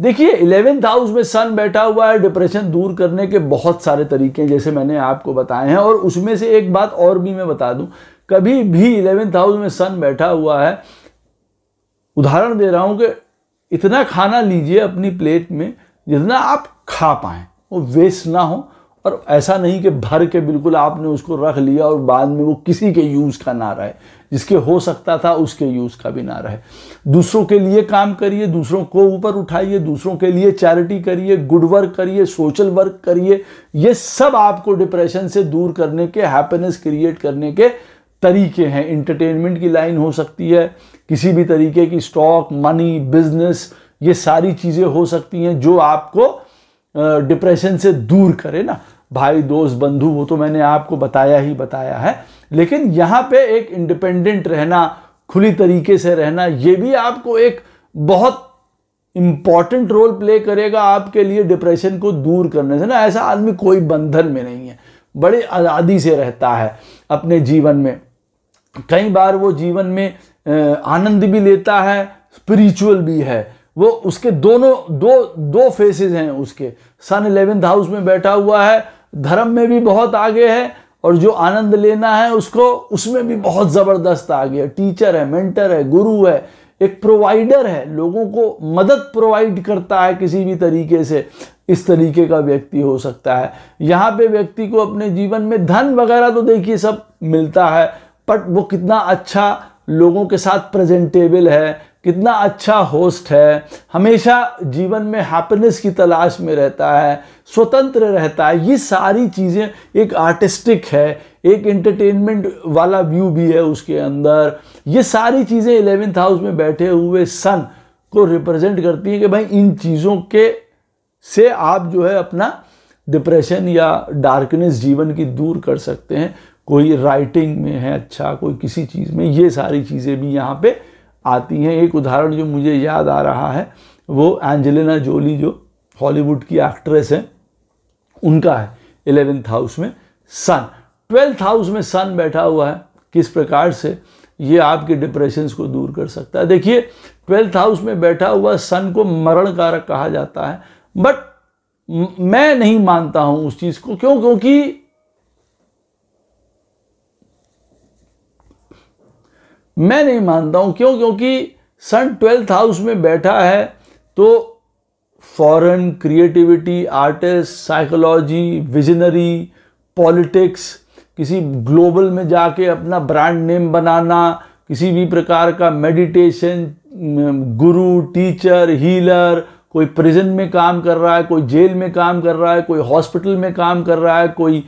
देखिए इलेवेंथ हाउस में सन बैठा हुआ है डिप्रेशन दूर करने के बहुत सारे तरीके जैसे मैंने आपको बताए हैं और उसमें से एक बात और भी मैं बता दूं कभी भी इलेवेंथ हाउस में सन बैठा हुआ है उदाहरण दे रहा हूं कि इतना खाना लीजिए अपनी प्लेट में जितना आप खा पाए वो वेस्ट ना हो और ऐसा नहीं कि भर के बिल्कुल आपने उसको रख लिया और बाद में वो किसी के यूज़ का ना रहे जिसके हो सकता था उसके यूज़ का भी ना रहे दूसरों के लिए काम करिए दूसरों को ऊपर उठाइए दूसरों के लिए चैरिटी करिए गुड वर्क करिए सोशल वर्क करिए ये सब आपको डिप्रेशन से दूर करने के हैप्पीनेस क्रिएट करने के तरीके हैं इंटरटेनमेंट की लाइन हो सकती है किसी भी तरीके की स्टॉक मनी बिजनेस ये सारी चीज़ें हो सकती हैं जो आपको डिप्रेशन से दूर करे ना भाई दोस्त बंधु वो तो मैंने आपको बताया ही बताया है लेकिन यहाँ पे एक इंडिपेंडेंट रहना खुली तरीके से रहना ये भी आपको एक बहुत इम्पॉर्टेंट रोल प्ले करेगा आपके लिए डिप्रेशन को दूर करने से ना ऐसा आदमी कोई बंधन में नहीं है बड़े आज़ादी से रहता है अपने जीवन में कई बार वो जीवन में आनंद भी लेता है स्पिरिचुअल भी है वो उसके दोनों दो दो फेसेस हैं उसके सन इलेवेंथ हाउस में बैठा हुआ है धर्म में भी बहुत आगे है और जो आनंद लेना है उसको उसमें भी बहुत ज़बरदस्त आगे है टीचर है मेंटर है गुरु है एक प्रोवाइडर है लोगों को मदद प्रोवाइड करता है किसी भी तरीके से इस तरीके का व्यक्ति हो सकता है यहाँ पे व्यक्ति को अपने जीवन में धन वगैरह तो देखिए सब मिलता है बट वो कितना अच्छा लोगों के साथ प्रेजेंटेबल है कितना अच्छा होस्ट है हमेशा जीवन में हैप्पीनेस की तलाश में रहता है स्वतंत्र रहता है ये सारी चीज़ें एक आर्टिस्टिक है एक एंटरटेनमेंट वाला व्यू भी है उसके अंदर ये सारी चीज़ें एलेवेंथ हाउस में बैठे हुए सन को रिप्रेजेंट करती हैं कि भाई इन चीज़ों के से आप जो है अपना डिप्रेशन या डार्कनेस जीवन की दूर कर सकते हैं कोई राइटिंग में है अच्छा कोई किसी चीज़ में ये सारी चीज़ें भी यहाँ पर आती हैं एक उदाहरण जो मुझे याद आ रहा है वो एंजेलिना जोली जो हॉलीवुड की एक्ट्रेस हैं उनका है एलेवेंथ हाउस में सन ट्वेल्थ हाउस में सन बैठा हुआ है किस प्रकार से ये आपके डिप्रेशंस को दूर कर सकता है देखिए ट्वेल्थ हाउस में बैठा हुआ सन को मरण कारक कहा जाता है बट मैं नहीं मानता हूँ उस चीज़ को क्यों क्योंकि मैं नहीं मानता हूँ क्यों क्योंकि सन ट्वेल्थ हाउस में बैठा है तो foreign creativity artist psychology visionary politics किसी ग्लोबल में जाके अपना ब्रांड नेम बनाना किसी भी प्रकार का मेडिटेशन गुरु टीचर हीलर कोई प्रिजन में काम कर रहा है कोई जेल में काम कर रहा है कोई हॉस्पिटल में काम कर रहा है कोई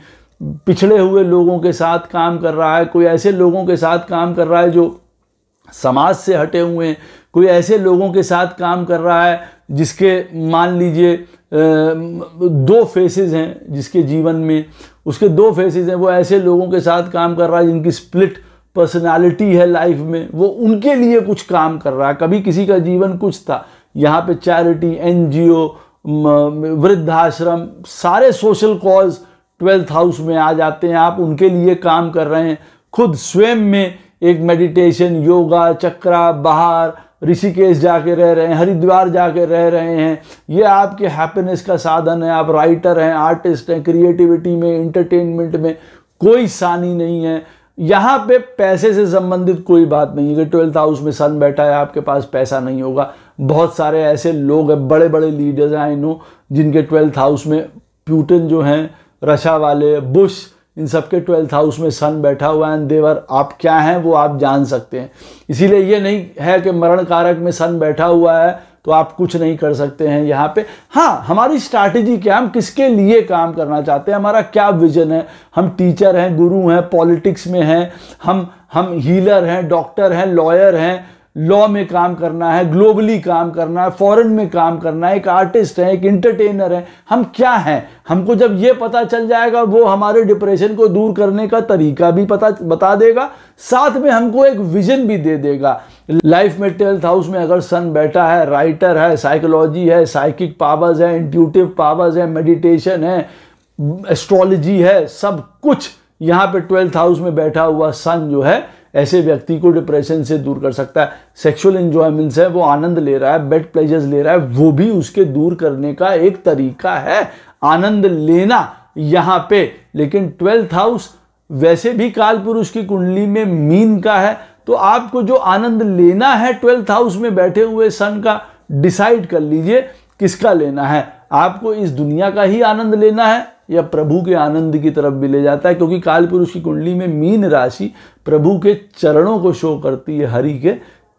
पिछड़े हुए लोगों के साथ काम कर रहा है कोई ऐसे लोगों के साथ काम कर रहा है जो समाज से हटे हुए हैं कोई ऐसे लोगों के साथ काम कर रहा है जिसके मान लीजिए दो फेसेस हैं जिसके जीवन में उसके दो फेसेस हैं वो ऐसे लोगों के साथ काम कर रहा है जिनकी स्प्लिट पर्सनालिटी है लाइफ में वो उनके लिए कुछ काम कर रहा है कभी किसी का जीवन कुछ था यहाँ पे चैरिटी ओ वृद्धाश्रम सारे सोशल कॉज ट्वेल्थ हाउस में आ जाते हैं आप उनके लिए काम कर रहे हैं खुद स्वयं में एक मेडिटेशन योगा चक्रा बाहर ऋषिकेश जाके रह रहे हैं हरिद्वार जाके रह रहे हैं ये आपके हैप्पीनेस का साधन है आप राइटर हैं आर्टिस्ट हैं क्रिएटिविटी में इंटरटेनमेंट में कोई सानी नहीं है यहाँ पे पैसे से संबंधित कोई बात नहीं है कि ट्वेल्थ हाउस में सन बैठा है आपके पास पैसा नहीं होगा बहुत सारे ऐसे लोग हैं बड़े बड़े लीडर्स हैं आई नो जिनके ट्वेल्थ हाउस में प्यूटन जो हैं रशा वाले बुश इन सबके ट्वेल्थ हाउस में सन बैठा हुआ है देवर आप क्या हैं वो आप जान सकते हैं इसीलिए ये नहीं है कि मरण कारक में सन बैठा हुआ है तो आप कुछ नहीं कर सकते हैं यहाँ पे हाँ हमारी स्ट्रैटेजी क्या हम किसके लिए काम करना चाहते हैं हमारा क्या विजन है हम टीचर हैं गुरु हैं पॉलिटिक्स में हैं हम हम हीलर हैं डॉक्टर हैं लॉयर हैं लॉ में काम करना है ग्लोबली काम करना है फॉरेन में काम करना है एक आर्टिस्ट है एक इंटरटेनर है हम क्या हैं हमको जब ये पता चल जाएगा वो हमारे डिप्रेशन को दूर करने का तरीका भी पता बता देगा साथ में हमको एक विजन भी दे देगा लाइफ में ट्वेल्थ हाउस में अगर सन बैठा है राइटर है साइकोलॉजी है साइकिक पावर्स है इंट्यूटिव पावर्स है मेडिटेशन है एस्ट्रोलॉजी है सब कुछ यहाँ पे ट्वेल्थ हाउस में बैठा हुआ सन जो है ऐसे व्यक्ति को डिप्रेशन से दूर कर सकता है सेक्सुअल इंजॉयमेंट्स है वो आनंद ले रहा है बेड प्लेजर्स ले रहा है वो भी उसके दूर करने का एक तरीका है आनंद लेना यहाँ पे लेकिन ट्वेल्थ हाउस वैसे भी काल पुरुष की कुंडली में मीन का है तो आपको जो आनंद लेना है ट्वेल्थ हाउस में बैठे हुए सन का डिसाइड कर लीजिए किसका लेना है आपको इस दुनिया का ही आनंद लेना है या प्रभु के आनंद की तरफ भी ले जाता है क्योंकि काल पुरुष की कुंडली में मीन राशि प्रभु के चरणों को शो करती है हरि के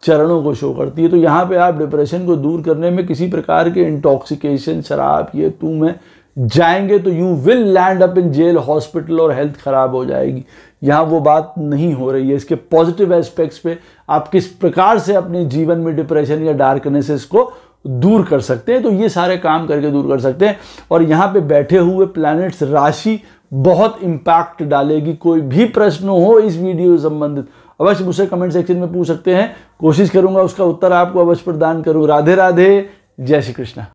चरणों को शो करती है तो यहाँ पे आप डिप्रेशन को दूर करने में किसी प्रकार के इंटॉक्सिकेशन शराब ये तू में जाएंगे तो you will land up in jail hospital और हेल्थ खराब हो जाएगी यहाँ वो बात नहीं हो रही है इसके पॉजिटिव एस्पेक्ट्स पे आप किस प्रकार से अपने जीवन में डिप्रेशन या डार्कनेसेस को दूर कर सकते हैं तो ये सारे काम करके दूर कर सकते हैं और यहाँ पे बैठे हुए प्लैनेट्स राशि बहुत इम्पैक्ट डालेगी कोई भी प्रश्न हो इस वीडियो से संबंधित अवश्य मुझसे कमेंट सेक्शन में पूछ सकते हैं कोशिश करूंगा उसका उत्तर आपको अवश्य प्रदान करूँ राधे राधे जय श्री कृष्णा